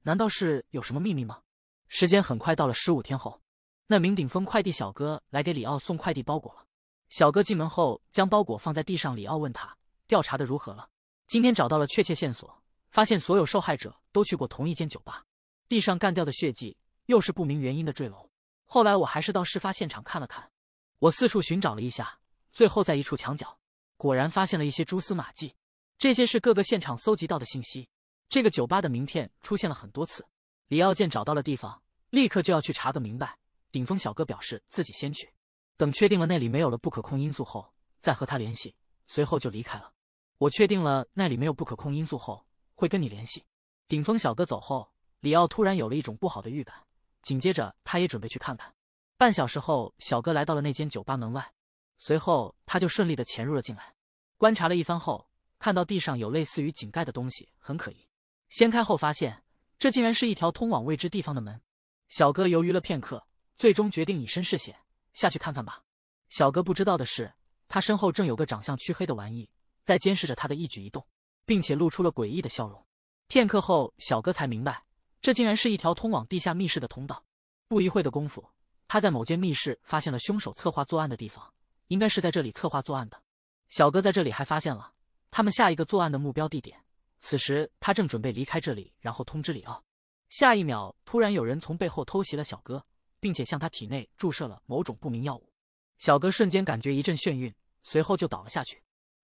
Speaker 1: 难道是有什么秘密吗？时间很快到了十五天后，那名顶峰快递小哥来给里奥送快递包裹了。小哥进门后，将包裹放在地上。里奥问他调查的如何了，今天找到了确切线索。发现所有受害者都去过同一间酒吧，地上干掉的血迹又是不明原因的坠楼。后来我还是到事发现场看了看，我四处寻找了一下，最后在一处墙角果然发现了一些蛛丝马迹。这些是各个现场搜集到的信息。这个酒吧的名片出现了很多次。李奥健找到了地方，立刻就要去查个明白。顶峰小哥表示自己先去，等确定了那里没有了不可控因素后再和他联系。随后就离开了。我确定了那里没有不可控因素后。会跟你联系。顶峰小哥走后，里奥突然有了一种不好的预感。紧接着，他也准备去看看。半小时后，小哥来到了那间酒吧门外，随后他就顺利的潜入了进来。观察了一番后，看到地上有类似于井盖的东西，很可疑。掀开后，发现这竟然是一条通往未知地方的门。小哥犹豫了片刻，最终决定以身试险，下去看看吧。小哥不知道的是，他身后正有个长相黢黑的玩意在监视着他的一举一动。并且露出了诡异的笑容。片刻后，小哥才明白，这竟然是一条通往地下密室的通道。不一会的功夫，他在某间密室发现了凶手策划作案的地方，应该是在这里策划作案的。小哥在这里还发现了他们下一个作案的目标地点。此时，他正准备离开这里，然后通知里奥。下一秒，突然有人从背后偷袭了小哥，并且向他体内注射了某种不明药物。小哥瞬间感觉一阵眩晕，随后就倒了下去。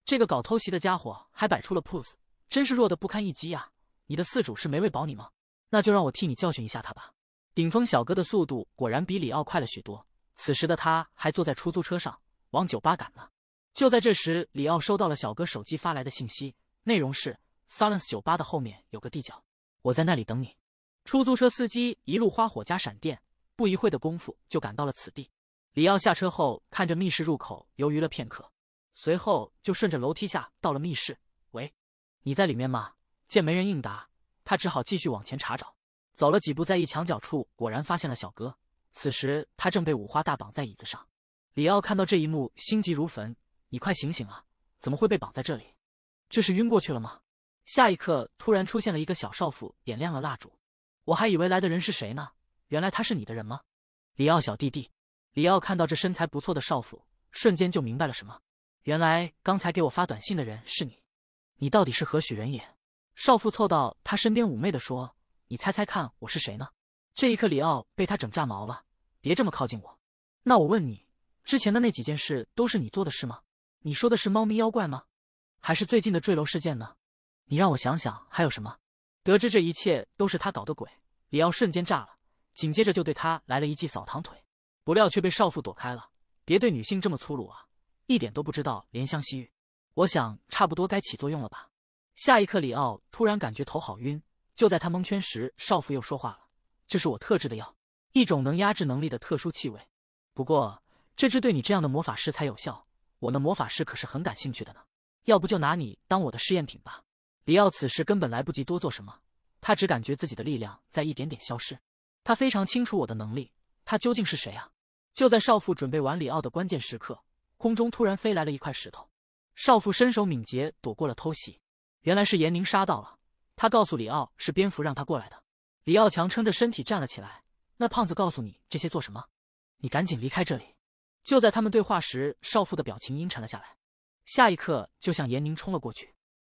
Speaker 1: 这个搞偷袭的家伙还摆出了 pose，真是弱的不堪一击呀！你的四主是没喂饱你吗？那就让我替你教训一下他吧。顶峰小哥的速度果然比里奥快了许多，此时的他还坐在出租车上往酒吧赶呢。就在这时，里奥收到了小哥手机发来的信息，内容是：Silence 酒吧的后面有个地窖，我在那里等你。出租车司机一路花火加闪电，不一会的功夫就赶到了此地。里奥下车后，看着密室入口，犹豫了片刻。随后就顺着楼梯下到了密室。喂，你在里面吗？见没人应答，他只好继续往前查找。走了几步，在一墙角处果然发现了小哥。此时他正被五花大绑在椅子上。里奥看到这一幕，心急如焚：“你快醒醒啊！怎么会被绑在这里？这是晕过去了吗？”下一刻，突然出现了一个小少妇，点亮了蜡烛。我还以为来的人是谁呢？原来他是你的人吗？里奥小弟弟。里奥看到这身材不错的少妇，瞬间就明白了什么。原来刚才给我发短信的人是你，你到底是何许人也？少妇凑到他身边妩媚地说：“你猜猜看，我是谁呢？”这一刻，里奥被她整炸毛了。别这么靠近我。那我问你，之前的那几件事都是你做的，事吗？你说的是猫咪妖怪吗？还是最近的坠楼事件呢？你让我想想还有什么。得知这一切都是她搞的鬼，里奥瞬间炸了，紧接着就对她来了一记扫堂腿，不料却被少妇躲开了。别对女性这么粗鲁啊！一点都不知道怜香惜玉，我想差不多该起作用了吧。下一刻，里奥突然感觉头好晕。就在他蒙圈时，少妇又说话了：“这是我特制的药，一种能压制能力的特殊气味。不过，这只对你这样的魔法师才有效。我的魔法师可是很感兴趣的呢。要不就拿你当我的试验品吧。”里奥此时根本来不及多做什么，他只感觉自己的力量在一点点消失。他非常清楚我的能力，他究竟是谁啊？就在少妇准备玩里奥的关键时刻。空中突然飞来了一块石头，少妇身手敏捷，躲过了偷袭。原来是严宁杀到了，他告诉李奥是蝙蝠让他过来的。李奥强撑着身体站了起来。那胖子告诉你这些做什么？你赶紧离开这里！就在他们对话时，少妇的表情阴沉了下来，下一刻就向严宁冲了过去，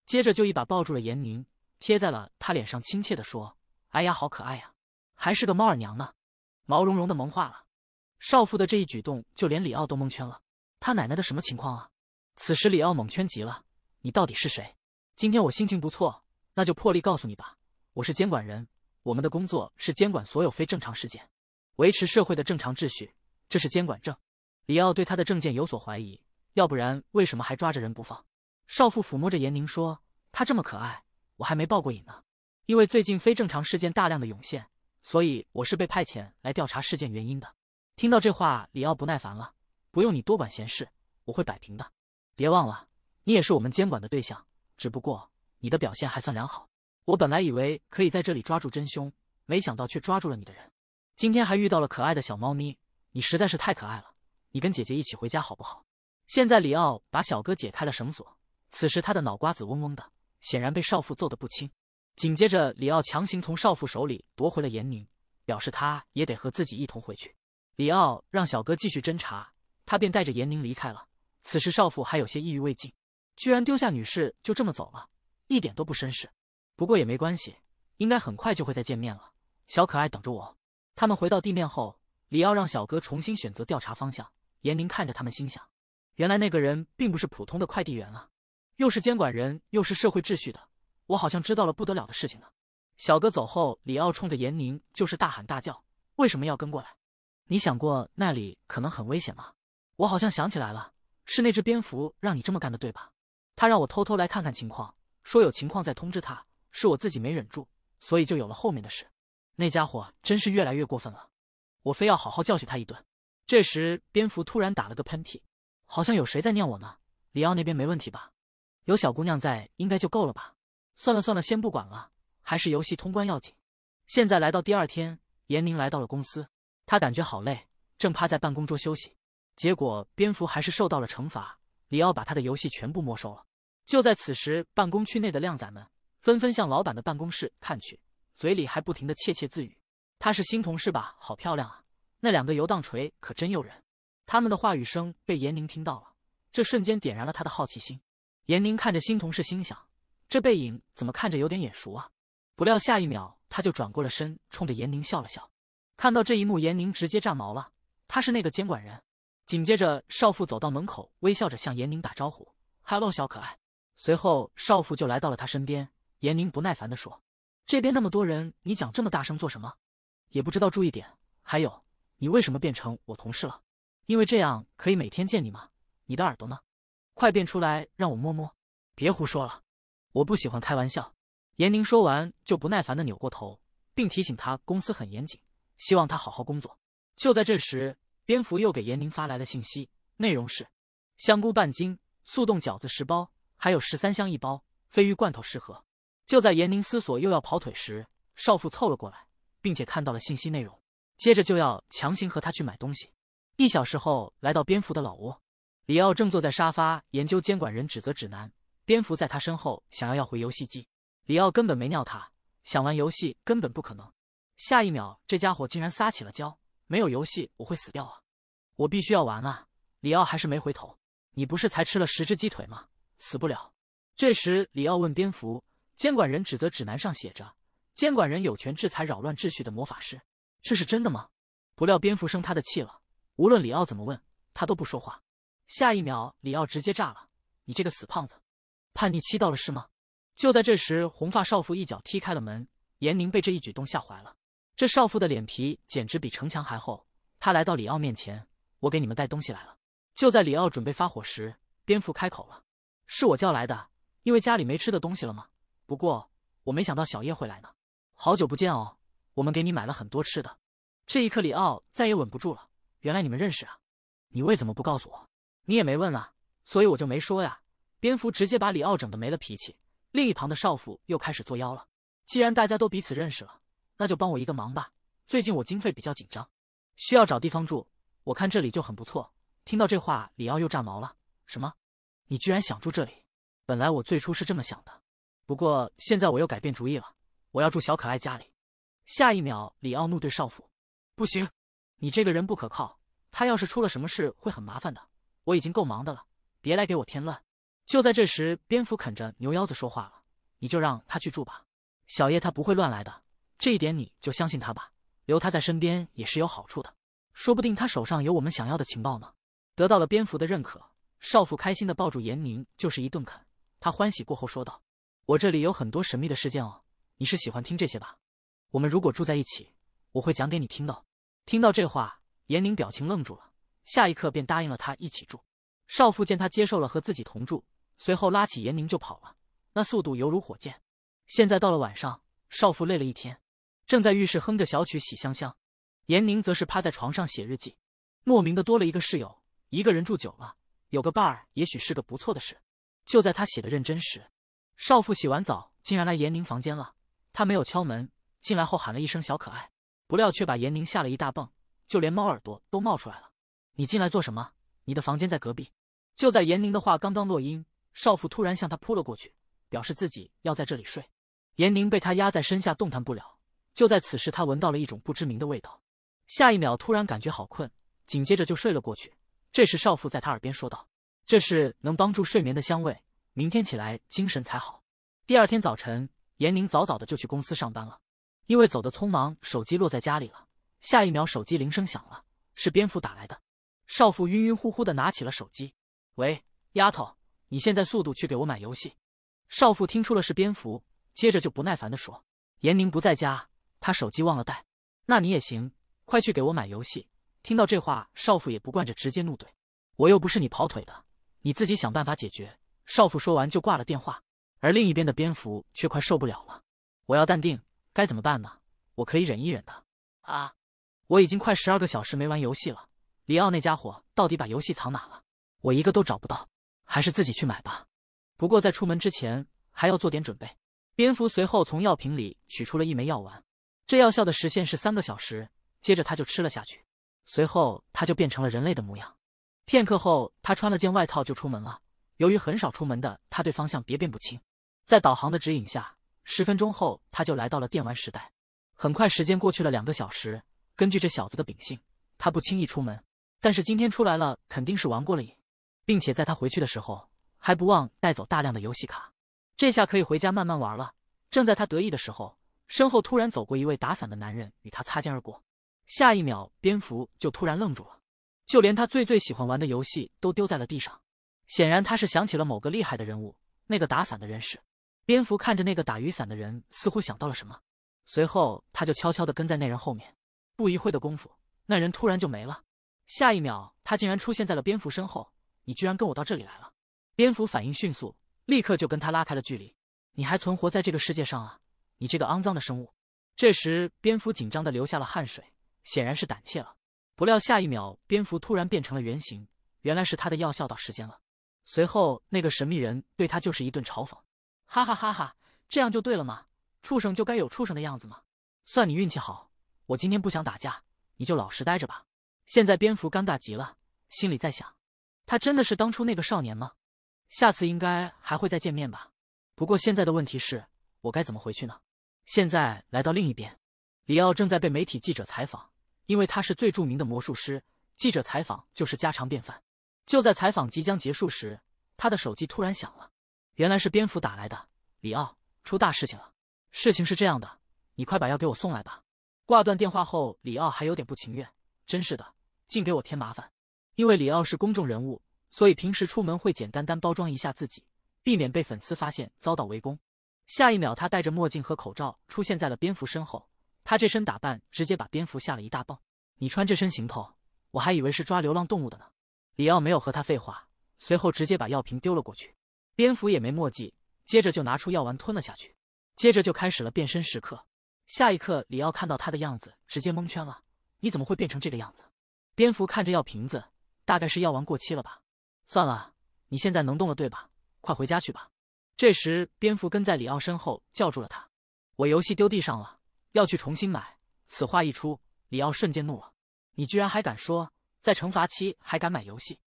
Speaker 1: 接着就一把抱住了严宁，贴在了他脸上，亲切的说：“哎呀，好可爱呀，还是个猫耳娘呢，毛茸茸的萌化了。”少妇的这一举动，就连李奥都蒙圈了。他奶奶的什么情况啊！此时李奥猛圈极了。你到底是谁？今天我心情不错，那就破例告诉你吧，我是监管人。我们的工作是监管所有非正常事件，维持社会的正常秩序。这是监管证。李奥对他的证件有所怀疑，要不然为什么还抓着人不放？少妇抚摸着严宁说：“他这么可爱，我还没抱过瘾呢。因为最近非正常事件大量的涌现，所以我是被派遣来调查事件原因的。”听到这话，李奥不耐烦了。不用你多管闲事，我会摆平的。别忘了，你也是我们监管的对象，只不过你的表现还算良好。我本来以为可以在这里抓住真凶，没想到却抓住了你的人。今天还遇到了可爱的小猫咪，你实在是太可爱了。你跟姐姐一起回家好不好？现在里奥把小哥解开了绳索，此时他的脑瓜子嗡嗡的，显然被少妇揍得不轻。紧接着，里奥强行从少妇手里夺回了严宁，表示他也得和自己一同回去。里奥让小哥继续侦查。他便带着严宁离开了。此时少妇还有些意犹未尽，居然丢下女士就这么走了，一点都不绅士。不过也没关系，应该很快就会再见面了。小可爱等着我。他们回到地面后，李奥让小哥重新选择调查方向。严宁看着他们，心想：原来那个人并不是普通的快递员啊，又是监管人，又是社会秩序的。我好像知道了不得了的事情了。小哥走后，李奥冲着严宁就是大喊大叫：“为什么要跟过来？你想过那里可能很危险吗？”我好像想起来了，是那只蝙蝠让你这么干的，对吧？他让我偷偷来看看情况，说有情况再通知他。是我自己没忍住，所以就有了后面的事。那家伙真是越来越过分了，我非要好好教训他一顿。这时，蝙蝠突然打了个喷嚏，好像有谁在念我呢。里奥那边没问题吧？有小姑娘在，应该就够了吧？算了算了，先不管了，还是游戏通关要紧。现在来到第二天，严宁来到了公司，他感觉好累，正趴在办公桌休息。结果蝙蝠还是受到了惩罚，里奥把他的游戏全部没收了。就在此时，办公区内的靓仔们纷纷向老板的办公室看去，嘴里还不停的窃窃自语：“她是新同事吧？好漂亮啊！那两个游荡锤可真诱人。”他们的话语声被严宁听到了，这瞬间点燃了他的好奇心。严宁看着新同事，心想：“这背影怎么看着有点眼熟啊？”不料下一秒，他就转过了身，冲着严宁笑了笑。看到这一幕，严宁直接炸毛了。他是那个监管人。紧接着，少妇走到门口，微笑着向严宁打招呼：“Hello，小可爱。”随后，少妇就来到了他身边。严宁不耐烦地说：“这边那么多人，你讲这么大声做什么？也不知道注意点。还有，你为什么变成我同事了？因为这样可以每天见你吗？你的耳朵呢？快变出来让我摸摸。别胡说了，我不喜欢开玩笑。”严宁说完，就不耐烦地扭过头，并提醒他公司很严谨，希望他好好工作。就在这时，蝙蝠又给严宁发来了信息，内容是：香菇半斤，速冻饺子十包，还有十三香一包，鲱鱼罐头十盒。就在严宁思索又要跑腿时，少妇凑了过来，并且看到了信息内容，接着就要强行和他去买东西。一小时后，来到蝙蝠的老窝，里奥正坐在沙发研究监管人指责指南，蝙蝠在他身后想要要回游戏机，里奥根本没尿他，想玩游戏根本不可能。下一秒，这家伙竟然撒起了娇：“没有游戏我会死掉啊！”我必须要完啊！里奥还是没回头。你不是才吃了十只鸡腿吗？死不了。这时，里奥问蝙蝠监管人：“指责指南上写着，监管人有权制裁扰乱秩序的魔法师，这是真的吗？”不料蝙蝠生他的气了，无论里奥怎么问，他都不说话。下一秒，里奥直接炸了：“你这个死胖子，叛逆期到了是吗？”就在这时，红发少妇一脚踢开了门。严宁被这一举动吓坏了。这少妇的脸皮简直比城墙还厚。他来到里奥面前。我给你们带东西来了。就在李奥准备发火时，蝙蝠开口了：“是我叫来的，因为家里没吃的东西了吗？不过我没想到小叶会来呢。好久不见哦，我们给你买了很多吃的。”这一刻，李奥再也稳不住了。原来你们认识啊？你为什么不告诉我？你也没问啊，所以我就没说呀。蝙蝠直接把李奥整的没了脾气。另一旁的少妇又开始作妖了：“既然大家都彼此认识了，那就帮我一个忙吧。最近我经费比较紧张，需要找地方住。”我看这里就很不错。听到这话，李奥又炸毛了。什么？你居然想住这里？本来我最初是这么想的，不过现在我又改变主意了。我要住小可爱家里。下一秒，李奥怒对少妇：“不行，你这个人不可靠。他要是出了什么事，会很麻烦的。我已经够忙的了，别来给我添乱。”就在这时，蝙蝠啃着牛腰子说话了：“你就让他去住吧，小叶他不会乱来的。这一点你就相信他吧，留他在身边也是有好处的。”说不定他手上有我们想要的情报呢。得到了蝙蝠的认可，少妇开心的抱住严宁，就是一顿啃。她欢喜过后说道：“我这里有很多神秘的事件哦，你是喜欢听这些吧？我们如果住在一起，我会讲给你听的。”听到这话，严宁表情愣住了，下一刻便答应了他一起住。少妇见他接受了和自己同住，随后拉起严宁就跑了，那速度犹如火箭。现在到了晚上，少妇累了一天，正在浴室哼着小曲洗香香。严宁则是趴在床上写日记，莫名的多了一个室友，一个人住久了，有个伴儿也许是个不错的事。就在他写的认真时，少妇洗完澡竟然来严宁房间了。她没有敲门，进来后喊了一声“小可爱”，不料却把严宁吓了一大蹦，就连猫耳朵都冒出来了。“你进来做什么？你的房间在隔壁。”就在严宁的话刚刚落音，少妇突然向他扑了过去，表示自己要在这里睡。严宁被他压在身下动弹不了。就在此时，他闻到了一种不知名的味道。下一秒突然感觉好困，紧接着就睡了过去。这时少妇在他耳边说道：“这是能帮助睡眠的香味，明天起来精神才好。”第二天早晨，严宁早早的就去公司上班了。因为走得匆忙，手机落在家里了。下一秒，手机铃声响了，是蝙蝠打来的。少妇晕晕乎乎的拿起了手机：“喂，丫头，你现在速度去给我买游戏。”少妇听出了是蝙蝠，接着就不耐烦的说：“严宁不在家，他手机忘了带。那你也行。”快去给我买游戏！听到这话，少妇也不惯着，直接怒怼：“我又不是你跑腿的，你自己想办法解决。”少妇说完就挂了电话。而另一边的蝙蝠却快受不了了：“我要淡定，该怎么办呢？我可以忍一忍的啊！我已经快十二个小时没玩游戏了。里奥那家伙到底把游戏藏哪了？我一个都找不到，还是自己去买吧。不过在出门之前还要做点准备。”蝙蝠随后从药瓶里取出了一枚药丸，这药效的时限是三个小时。接着他就吃了下去，随后他就变成了人类的模样。片刻后，他穿了件外套就出门了。由于很少出门的他，对方向别辨不清。在导航的指引下，十分钟后他就来到了电玩时代。很快，时间过去了两个小时。根据这小子的秉性，他不轻易出门，但是今天出来了，肯定是玩过了瘾，并且在他回去的时候，还不忘带走大量的游戏卡。这下可以回家慢慢玩了。正在他得意的时候，身后突然走过一位打伞的男人，与他擦肩而过。下一秒，蝙蝠就突然愣住了，就连他最最喜欢玩的游戏都丢在了地上。显然，他是想起了某个厉害的人物。那个打伞的人是蝙蝠，看着那个打雨伞的人，似乎想到了什么。随后，他就悄悄地跟在那人后面。不一会的功夫，那人突然就没了。下一秒，他竟然出现在了蝙蝠身后。你居然跟我到这里来了！蝙蝠反应迅速，立刻就跟他拉开了距离。你还存活在这个世界上啊！你这个肮脏的生物！这时，蝙蝠紧张的流下了汗水。显然是胆怯了，不料下一秒，蝙蝠突然变成了原形。原来是他的药效到时间了。随后，那个神秘人对他就是一顿嘲讽：“哈哈哈哈，这样就对了吗？畜生就该有畜生的样子吗？算你运气好，我今天不想打架，你就老实待着吧。”现在，蝙蝠尴尬极了，心里在想：他真的是当初那个少年吗？下次应该还会再见面吧。不过现在的问题是，我该怎么回去呢？现在来到另一边，里奥正在被媒体记者采访。因为他是最著名的魔术师，记者采访就是家常便饭。就在采访即将结束时，他的手机突然响了，原来是蝙蝠打来的。里奥，出大事情了！事情是这样的，你快把药给我送来吧。挂断电话后，里奥还有点不情愿，真是的，净给我添麻烦。因为里奥是公众人物，所以平时出门会简单单包装一下自己，避免被粉丝发现遭到围攻。下一秒，他戴着墨镜和口罩出现在了蝙蝠身后。他这身打扮直接把蝙蝠吓了一大蹦。你穿这身行头，我还以为是抓流浪动物的呢。里奥没有和他废话，随后直接把药瓶丢了过去。蝙蝠也没墨迹，接着就拿出药丸吞了下去，接着就开始了变身时刻。下一刻，里奥看到他的样子，直接蒙圈了。你怎么会变成这个样子？蝙蝠看着药瓶子，大概是药丸过期了吧。算了，你现在能动了对吧？快回家去吧。这时，蝙蝠跟在里奥身后叫住了他：“我游戏丢地上了。”要去重新买。此话一出，里奥瞬间怒了：“你居然还敢说，在惩罚期还敢买游戏？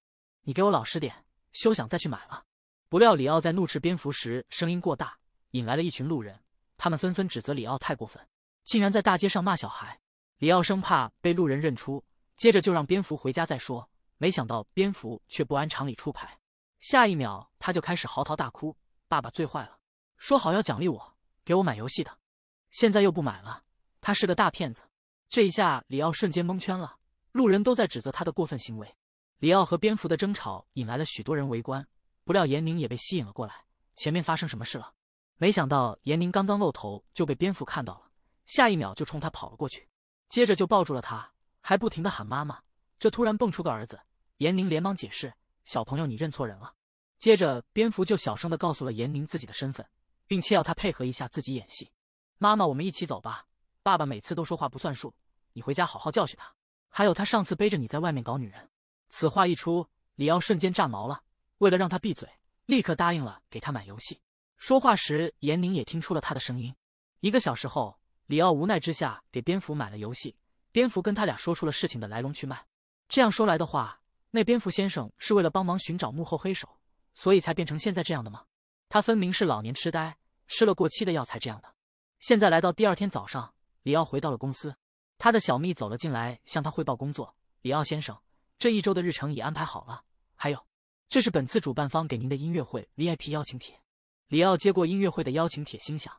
Speaker 1: 你给我老实点，休想再去买了！”不料里奥在怒斥蝙蝠时，声音过大，引来了一群路人。他们纷纷指责里奥太过分，竟然在大街上骂小孩。李奥生怕被路人认出，接着就让蝙蝠回家再说。没想到蝙蝠却不按常理出牌，下一秒他就开始嚎啕大哭：“爸爸最坏了，说好要奖励我，给我买游戏的。”现在又不买了，他是个大骗子！这一下，里奥瞬间蒙圈了。路人都在指责他的过分行为。里奥和蝙蝠的争吵引来了许多人围观。不料，严宁也被吸引了过来。前面发生什么事了？没想到，严宁刚刚露头就被蝙蝠看到了，下一秒就冲他跑了过去，接着就抱住了他，还不停的喊妈妈。这突然蹦出个儿子，严宁连忙解释：“小朋友，你认错人了。”接着，蝙蝠就小声的告诉了严宁自己的身份，并且要他配合一下自己演戏。妈妈，我们一起走吧。爸爸每次都说话不算数，你回家好好教训他。还有他上次背着你在外面搞女人。此话一出，李奥瞬间炸毛了。为了让他闭嘴，立刻答应了给他买游戏。说话时，严宁也听出了他的声音。一个小时后，李奥无奈之下给蝙蝠买了游戏。蝙蝠跟他俩说出了事情的来龙去脉。这样说来的话，那蝙蝠先生是为了帮忙寻找幕后黑手，所以才变成现在这样的吗？他分明是老年痴呆，吃了过期的药才这样的。现在来到第二天早上，李奥回到了公司，他的小蜜走了进来，向他汇报工作。李奥先生，这一周的日程已安排好了，还有，这是本次主办方给您的音乐会 VIP 邀请帖。李奥接过音乐会的邀请帖，心想，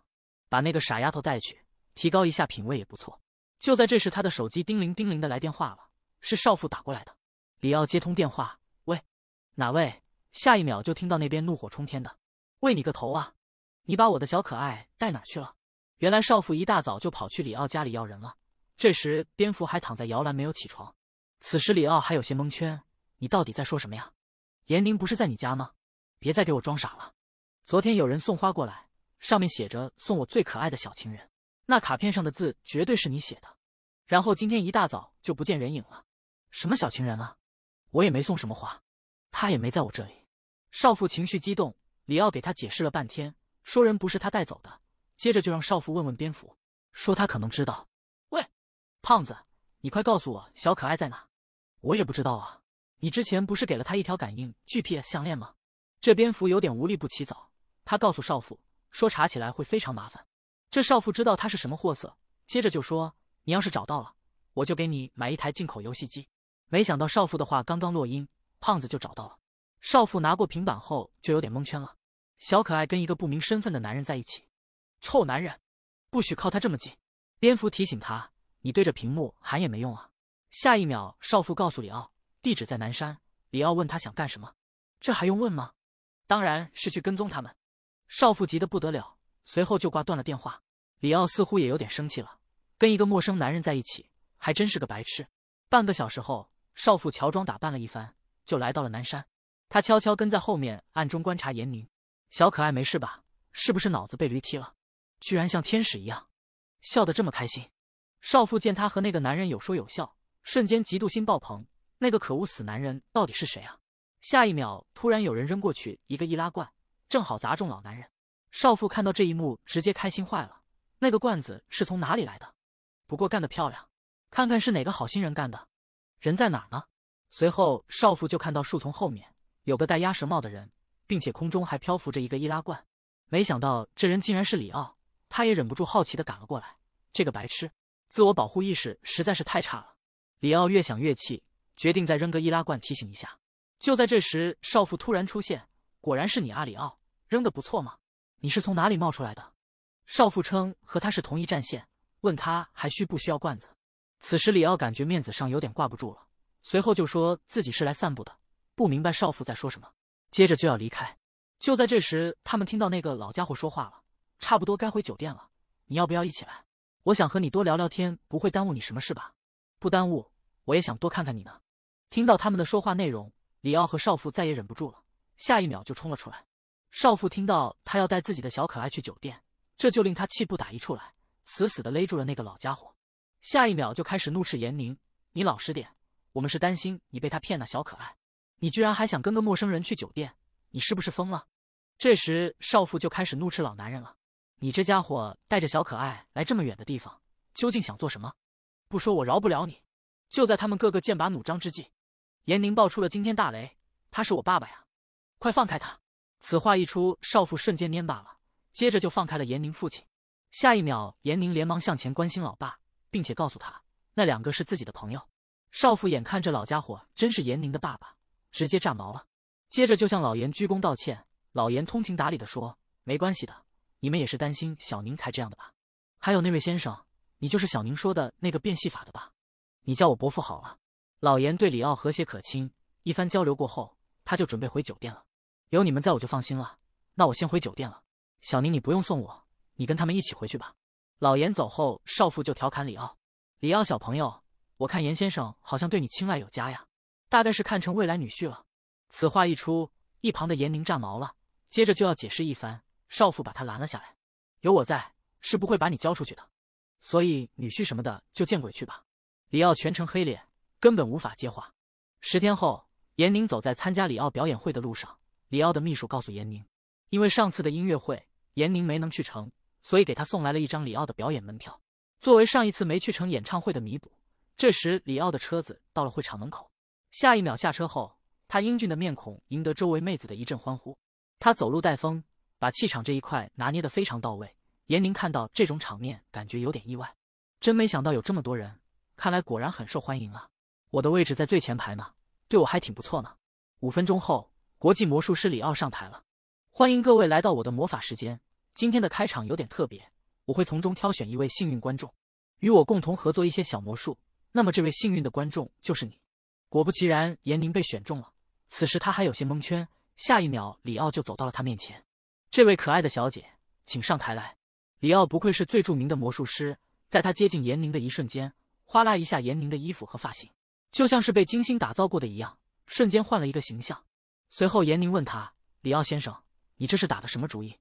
Speaker 1: 把那个傻丫头带去，提高一下品味也不错。就在这时，他的手机叮铃叮铃的来电话了，是少妇打过来的。李奥接通电话，喂，哪位？下一秒就听到那边怒火冲天的，喂你个头啊，你把我的小可爱带哪去了？原来少妇一大早就跑去李奥家里要人了。这时蝙蝠还躺在摇篮没有起床。此时李奥还有些蒙圈，你到底在说什么呀？严宁不是在你家吗？别再给我装傻了。昨天有人送花过来，上面写着送我最可爱的小情人。那卡片上的字绝对是你写的。然后今天一大早就不见人影了。什么小情人啊？我也没送什么花，他也没在我这里。少妇情绪激动，李奥给他解释了半天，说人不是他带走的。接着就让少妇问问蝙蝠，说他可能知道。喂，胖子，你快告诉我小可爱在哪？我也不知道啊。你之前不是给了他一条感应 GPS 项链吗？这蝙蝠有点无利不起早他告诉少妇说查起来会非常麻烦。这少妇知道他是什么货色，接着就说你要是找到了，我就给你买一台进口游戏机。没想到少妇的话刚刚落音，胖子就找到了。少妇拿过平板后就有点蒙圈了，小可爱跟一个不明身份的男人在一起。臭男人，不许靠他这么近！蝙蝠提醒他，你对着屏幕喊也没用啊。下一秒，少妇告诉李奥，地址在南山。李奥问他想干什么？这还用问吗？当然是去跟踪他们。少妇急得不得了，随后就挂断了电话。李奥似乎也有点生气了，跟一个陌生男人在一起，还真是个白痴。半个小时后，少妇乔装打扮了一番，就来到了南山。她悄悄跟在后面，暗中观察严宁。小可爱没事吧？是不是脑子被驴踢了？居然像天使一样，笑得这么开心。少妇见他和那个男人有说有笑，瞬间嫉妒心爆棚。那个可恶死男人到底是谁啊？下一秒，突然有人扔过去一个易拉罐，正好砸中老男人。少妇看到这一幕，直接开心坏了。那个罐子是从哪里来的？不过干得漂亮，看看是哪个好心人干的。人在哪呢？随后，少妇就看到树丛后面有个戴鸭舌帽的人，并且空中还漂浮着一个易拉罐。没想到这人竟然是里奥。他也忍不住好奇的赶了过来。这个白痴，自我保护意识实在是太差了。里奥越想越气，决定再扔个易拉罐提醒一下。就在这时，少妇突然出现，果然是你，啊，里奥！扔的不错嘛，你是从哪里冒出来的？少妇称和他是同一战线，问他还需不需要罐子。此时里奥感觉面子上有点挂不住了，随后就说自己是来散步的，不明白少妇在说什么，接着就要离开。就在这时，他们听到那个老家伙说话了。差不多该回酒店了，你要不要一起来？我想和你多聊聊天，不会耽误你什么事吧？不耽误，我也想多看看你呢。听到他们的说话内容，李奥和少妇再也忍不住了，下一秒就冲了出来。少妇听到他要带自己的小可爱去酒店，这就令他气不打一处来，死死的勒住了那个老家伙。下一秒就开始怒斥严宁：“你老实点，我们是担心你被他骗了小可爱，你居然还想跟个陌生人去酒店，你是不是疯了？”这时少妇就开始怒斥老男人了。你这家伙带着小可爱来这么远的地方，究竟想做什么？不说我饶不了你！就在他们个个剑拔弩张之际，严宁爆出了惊天大雷：“他是我爸爸呀！”快放开他！此话一出，少妇瞬间蔫巴了，接着就放开了严宁父亲。下一秒，严宁连忙向前关心老爸，并且告诉他那两个是自己的朋友。少妇眼看这老家伙真是严宁的爸爸，直接炸毛了，接着就向老严鞠躬道歉。老严通情达理的说：“没关系的。”你们也是担心小宁才这样的吧？还有那位先生，你就是小宁说的那个变戏法的吧？你叫我伯父好了。老严对李奥和谐可亲，一番交流过后，他就准备回酒店了。有你们在，我就放心了。那我先回酒店了。小宁，你不用送我，你跟他们一起回去吧。老严走后，少妇就调侃李奥：“李奥小朋友，我看严先生好像对你青睐有加呀，大概是看成未来女婿了。”此话一出，一旁的严宁炸毛了，接着就要解释一番。少妇把他拦了下来，有我在是不会把你交出去的，所以女婿什么的就见鬼去吧。李奥全程黑脸，根本无法接话。十天后，严宁走在参加李奥表演会的路上，李奥的秘书告诉严宁，因为上次的音乐会严宁没能去成，所以给他送来了一张李奥的表演门票，作为上一次没去成演唱会的弥补。这时，李奥的车子到了会场门口，下一秒下车后，他英俊的面孔赢得周围妹子的一阵欢呼，他走路带风。把气场这一块拿捏得非常到位。严宁看到这种场面，感觉有点意外，真没想到有这么多人，看来果然很受欢迎啊！我的位置在最前排呢，对我还挺不错呢。五分钟后，国际魔术师李奥上台了，欢迎各位来到我的魔法时间。今天的开场有点特别，我会从中挑选一位幸运观众，与我共同合作一些小魔术。那么，这位幸运的观众就是你。果不其然，严宁被选中了。此时他还有些蒙圈，下一秒李奥就走到了他面前。这位可爱的小姐，请上台来。里奥不愧是最著名的魔术师，在他接近严宁的一瞬间，哗啦一下，严宁的衣服和发型就像是被精心打造过的一样，瞬间换了一个形象。随后，严宁问他：“里奥先生，你这是打的什么主意？”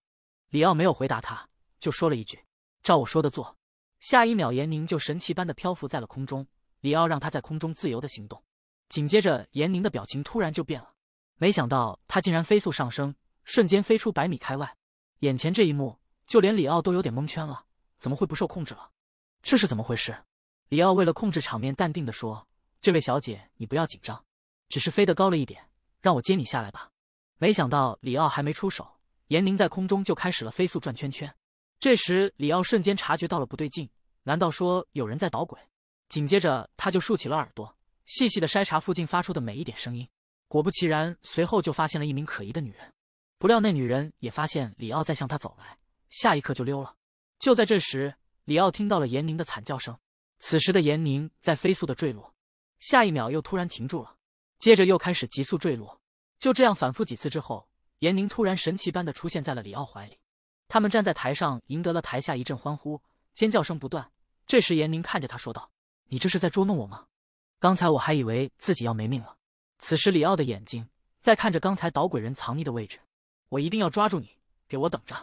Speaker 1: 里奥没有回答，他就说了一句：“照我说的做。”下一秒，严宁就神奇般的漂浮在了空中。里奥让他在空中自由的行动。紧接着，严宁的表情突然就变了，没想到他竟然飞速上升。瞬间飞出百米开外，眼前这一幕，就连里奥都有点蒙圈了。怎么会不受控制了？这是怎么回事？里奥为了控制场面，淡定的说：“这位小姐，你不要紧张，只是飞得高了一点，让我接你下来吧。”没想到里奥还没出手，严宁在空中就开始了飞速转圈圈。这时里奥瞬间察觉到了不对劲，难道说有人在捣鬼？紧接着他就竖起了耳朵，细细的筛查附近发出的每一点声音。果不其然，随后就发现了一名可疑的女人。不料那女人也发现李奥在向她走来，下一刻就溜了。就在这时，李奥听到了严宁的惨叫声。此时的严宁在飞速的坠落，下一秒又突然停住了，接着又开始急速坠落。就这样反复几次之后，严宁突然神奇般的出现在了李奥怀里。他们站在台上，赢得了台下一阵欢呼、尖叫声不断。这时，严宁看着他说道：“你这是在捉弄我吗？刚才我还以为自己要没命了。”此时，李奥的眼睛在看着刚才捣鬼人藏匿的位置。我一定要抓住你，给我等着！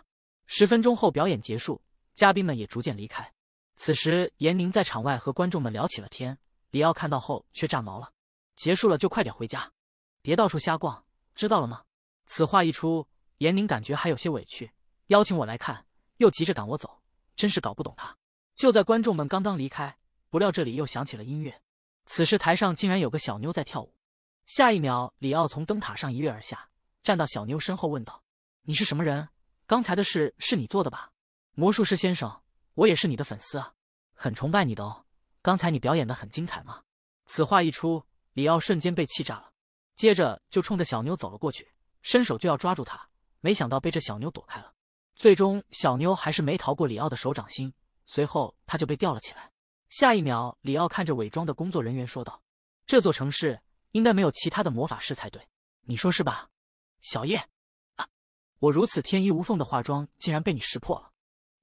Speaker 1: 十分钟后表演结束，嘉宾们也逐渐离开。此时，严宁在场外和观众们聊起了天，李奥看到后却炸毛了。结束了就快点回家，别到处瞎逛，知道了吗？此话一出，严宁感觉还有些委屈。邀请我来看，又急着赶我走，真是搞不懂他。就在观众们刚刚离开，不料这里又响起了音乐。此时台上竟然有个小妞在跳舞。下一秒，李奥从灯塔上一跃而下。站到小妞身后问道：“你是什么人？刚才的事是你做的吧？”魔术师先生，我也是你的粉丝啊，很崇拜你的哦。刚才你表演的很精彩嘛。此话一出，里奥瞬间被气炸了，接着就冲着小妞走了过去，伸手就要抓住她，没想到被这小妞躲开了。最终，小妞还是没逃过里奥的手掌心，随后他就被吊了起来。下一秒，里奥看着伪装的工作人员说道：“这座城市应该没有其他的魔法师才对，你说是吧？”小叶，啊！我如此天衣无缝的化妆，竟然被你识破了。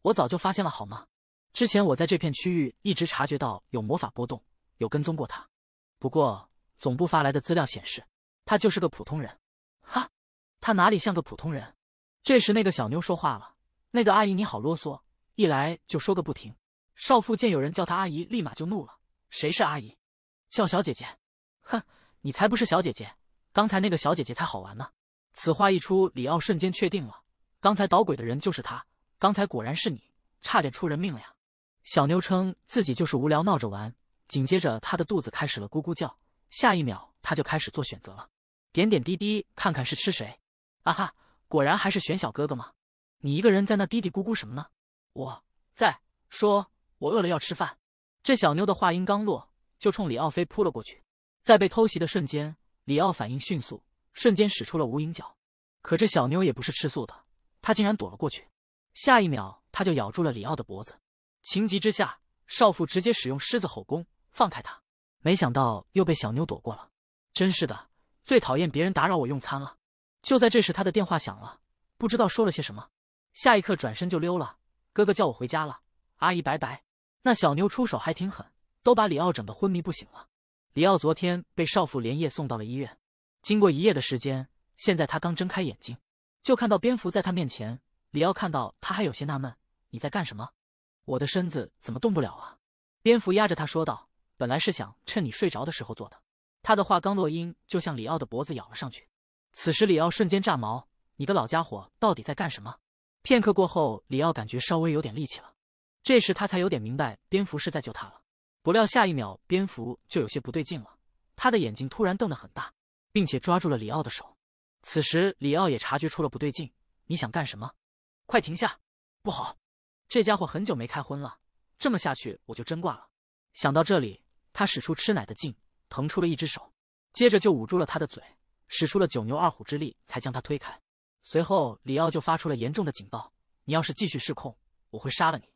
Speaker 1: 我早就发现了，好吗？之前我在这片区域一直察觉到有魔法波动，有跟踪过他。不过总部发来的资料显示，他就是个普通人。哈，他哪里像个普通人？这时，那个小妞说话了：“那个阿姨，你好啰嗦，一来就说个不停。”少妇见有人叫她阿姨，立马就怒了：“谁是阿姨？叫小姐姐！”哼，你才不是小姐姐，刚才那个小姐姐才好玩呢。此话一出，李奥瞬间确定了，刚才捣鬼的人就是他。刚才果然是你，差点出人命了呀！小妞称自己就是无聊闹着玩，紧接着她的肚子开始了咕咕叫，下一秒她就开始做选择了，点点滴滴看看是吃谁。啊哈，果然还是选小哥哥吗？你一个人在那嘀嘀咕咕什么呢？我在说，我饿了要吃饭。这小妞的话音刚落，就冲李奥飞扑了过去。在被偷袭的瞬间，李奥反应迅速。瞬间使出了无影脚，可这小妞也不是吃素的，她竟然躲了过去。下一秒，她就咬住了李奥的脖子。情急之下，少妇直接使用狮子吼功，放开他。没想到又被小妞躲过了，真是的，最讨厌别人打扰我用餐了。就在这时，他的电话响了，不知道说了些什么。下一刻，转身就溜了。哥哥叫我回家了，阿姨拜拜。那小妞出手还挺狠，都把李奥整得昏迷不醒了。李奥昨天被少妇连夜送到了医院。经过一夜的时间，现在他刚睁开眼睛，就看到蝙蝠在他面前。里奥看到他，还有些纳闷：“你在干什么？我的身子怎么动不了啊？”蝙蝠压着他说道：“本来是想趁你睡着的时候做的。”他的话刚落音，就向里奥的脖子咬了上去。此时里奥瞬间炸毛：“你个老家伙，到底在干什么？”片刻过后，里奥感觉稍微有点力气了。这时他才有点明白，蝙蝠是在救他了。不料下一秒，蝙蝠就有些不对劲了，他的眼睛突然瞪得很大。并且抓住了李奥的手，此时李奥也察觉出了不对劲。你想干什么？快停下！不好，这家伙很久没开荤了，这么下去我就真挂了。想到这里，他使出吃奶的劲，腾出了一只手，接着就捂住了他的嘴，使出了九牛二虎之力才将他推开。随后李奥就发出了严重的警报：“你要是继续失控，我会杀了你。”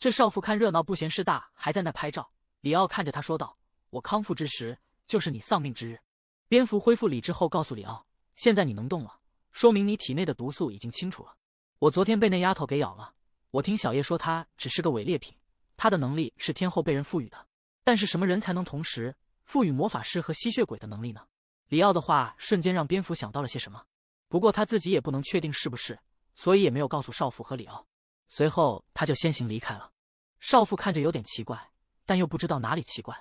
Speaker 1: 这少妇看热闹不嫌事大，还在那拍照。李奥看着他说道：“我康复之时，就是你丧命之日。”蝙蝠恢复理智后，告诉里奥：“现在你能动了，说明你体内的毒素已经清除了。我昨天被那丫头给咬了。我听小叶说，她只是个伪劣品，她的能力是天后被人赋予的。但是什么人才能同时赋予魔法师和吸血鬼的能力呢？”里奥的话瞬间让蝙蝠想到了些什么，不过他自己也不能确定是不是，所以也没有告诉少妇和里奥。随后他就先行离开了。少妇看着有点奇怪，但又不知道哪里奇怪。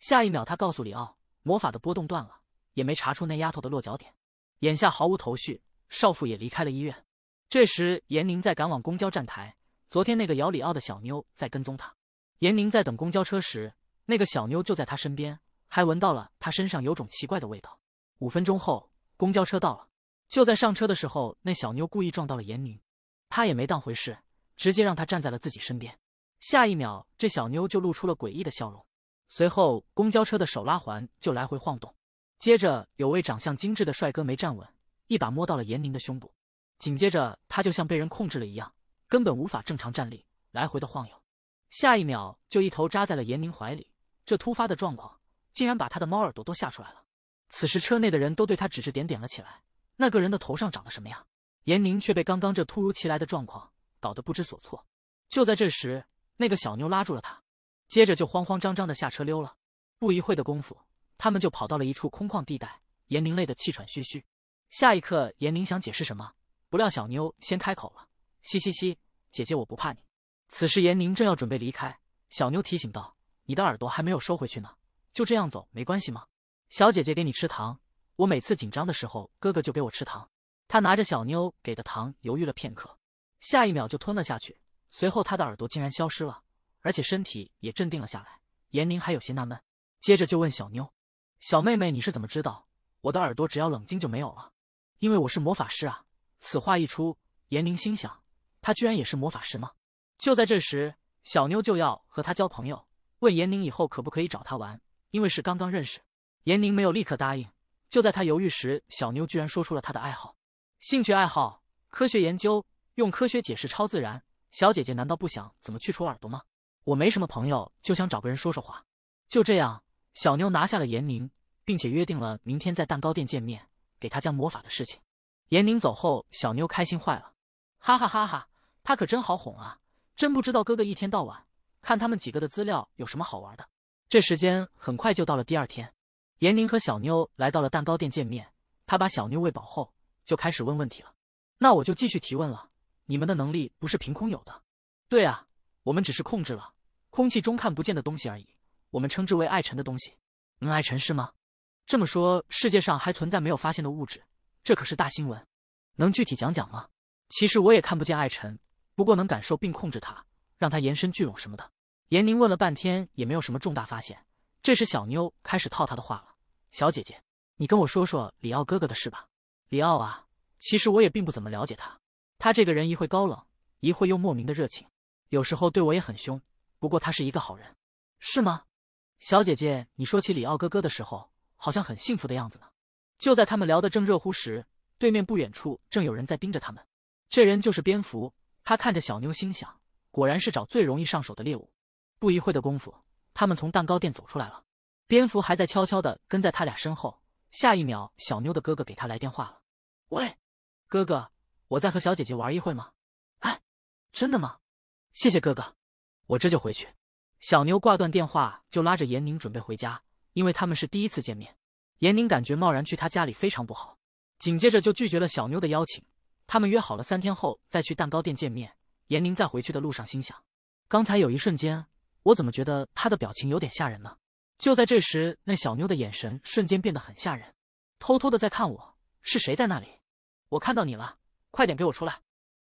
Speaker 1: 下一秒，他告诉里奥：“魔法的波动断了。”也没查出那丫头的落脚点，眼下毫无头绪。少妇也离开了医院。这时，严宁在赶往公交站台。昨天那个姚里奥的小妞在跟踪他。严宁在等公交车时，那个小妞就在他身边，还闻到了他身上有种奇怪的味道。五分钟后，公交车到了。就在上车的时候，那小妞故意撞到了严宁，他也没当回事，直接让他站在了自己身边。下一秒，这小妞就露出了诡异的笑容。随后，公交车的手拉环就来回晃动。接着有位长相精致的帅哥没站稳，一把摸到了严宁的胸部，紧接着他就像被人控制了一样，根本无法正常站立，来回的晃悠，下一秒就一头扎在了严宁怀里。这突发的状况竟然把他的猫耳朵都吓出来了。此时车内的人都对他指指点点了起来。那个人的头上长了什么呀？严宁却被刚刚这突如其来的状况搞得不知所措。就在这时，那个小妞拉住了他，接着就慌慌张张的下车溜了。不一会的功夫。他们就跑到了一处空旷地带，严宁累得气喘吁吁。下一刻，严宁想解释什么，不料小妞先开口了：“嘻嘻嘻，姐姐我不怕你。”此时，严宁正要准备离开，小妞提醒道：“你的耳朵还没有收回去呢，就这样走没关系吗？”小姐姐给你吃糖，我每次紧张的时候，哥哥就给我吃糖。他拿着小妞给的糖，犹豫了片刻，下一秒就吞了下去。随后，他的耳朵竟然消失了，而且身体也镇定了下来。严宁还有些纳闷，接着就问小妞。小妹妹，你是怎么知道我的耳朵只要冷静就没有了？因为我是魔法师啊！此话一出，严宁心想：他居然也是魔法师吗？就在这时，小妞就要和他交朋友，问严宁以后可不可以找他玩，因为是刚刚认识。严宁没有立刻答应。就在他犹豫时，小妞居然说出了他的爱好、兴趣爱好、科学研究，用科学解释超自然。小姐姐难道不想怎么去除耳朵吗？我没什么朋友，就想找个人说说话。就这样。小妞拿下了严宁，并且约定了明天在蛋糕店见面，给他讲魔法的事情。严宁走后，小妞开心坏了，哈哈哈哈，他可真好哄啊！真不知道哥哥一天到晚看他们几个的资料有什么好玩的。这时间很快就到了第二天，严宁和小妞来到了蛋糕店见面。他把小妞喂饱后，就开始问问题了。那我就继续提问了，你们的能力不是凭空有的？对啊，我们只是控制了空气中看不见的东西而已。我们称之为爱尘的东西，嗯，爱尘是吗？这么说，世界上还存在没有发现的物质，这可是大新闻！能具体讲讲吗？其实我也看不见爱尘，不过能感受并控制它，让它延伸、聚拢什么的。严宁问了半天也没有什么重大发现。这时，小妞开始套他的话了：“小姐姐，你跟我说说里奥哥哥的事吧。”里奥啊，其实我也并不怎么了解他。他这个人一会高冷，一会又莫名的热情，有时候对我也很凶。不过他是一个好人，是吗？小姐姐，你说起李奥哥哥的时候，好像很幸福的样子呢。就在他们聊得正热乎时，对面不远处正有人在盯着他们。这人就是蝙蝠，他看着小妞，心想：果然是找最容易上手的猎物。不一会的功夫，他们从蛋糕店走出来了。蝙蝠还在悄悄的跟在他俩身后。下一秒，小妞的哥哥给他来电话了：“喂，哥哥，我在和小姐姐玩一会吗？哎，真的吗？谢谢哥哥，我这就回去。”小妞挂断电话，就拉着严宁准备回家，因为他们是第一次见面。严宁感觉贸然去他家里非常不好，紧接着就拒绝了小妞的邀请。他们约好了三天后再去蛋糕店见面。严宁在回去的路上心想：刚才有一瞬间，我怎么觉得他的表情有点吓人呢？就在这时，那小妞的眼神瞬间变得很吓人，偷偷的在看我。是谁在那里？我看到你了，快点给我出来！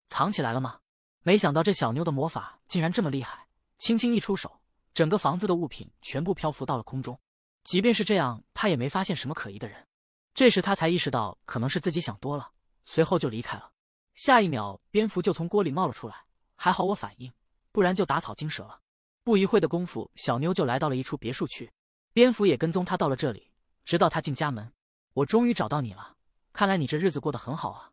Speaker 1: 藏起来了吗？没想到这小妞的魔法竟然这么厉害，轻轻一出手。整个房子的物品全部漂浮到了空中，即便是这样，他也没发现什么可疑的人。这时他才意识到可能是自己想多了，随后就离开了。下一秒，蝙蝠就从锅里冒了出来，还好我反应，不然就打草惊蛇了。不一会的功夫，小妞就来到了一处别墅区，蝙蝠也跟踪她到了这里，直到她进家门。我终于找到你了，看来你这日子过得很好啊。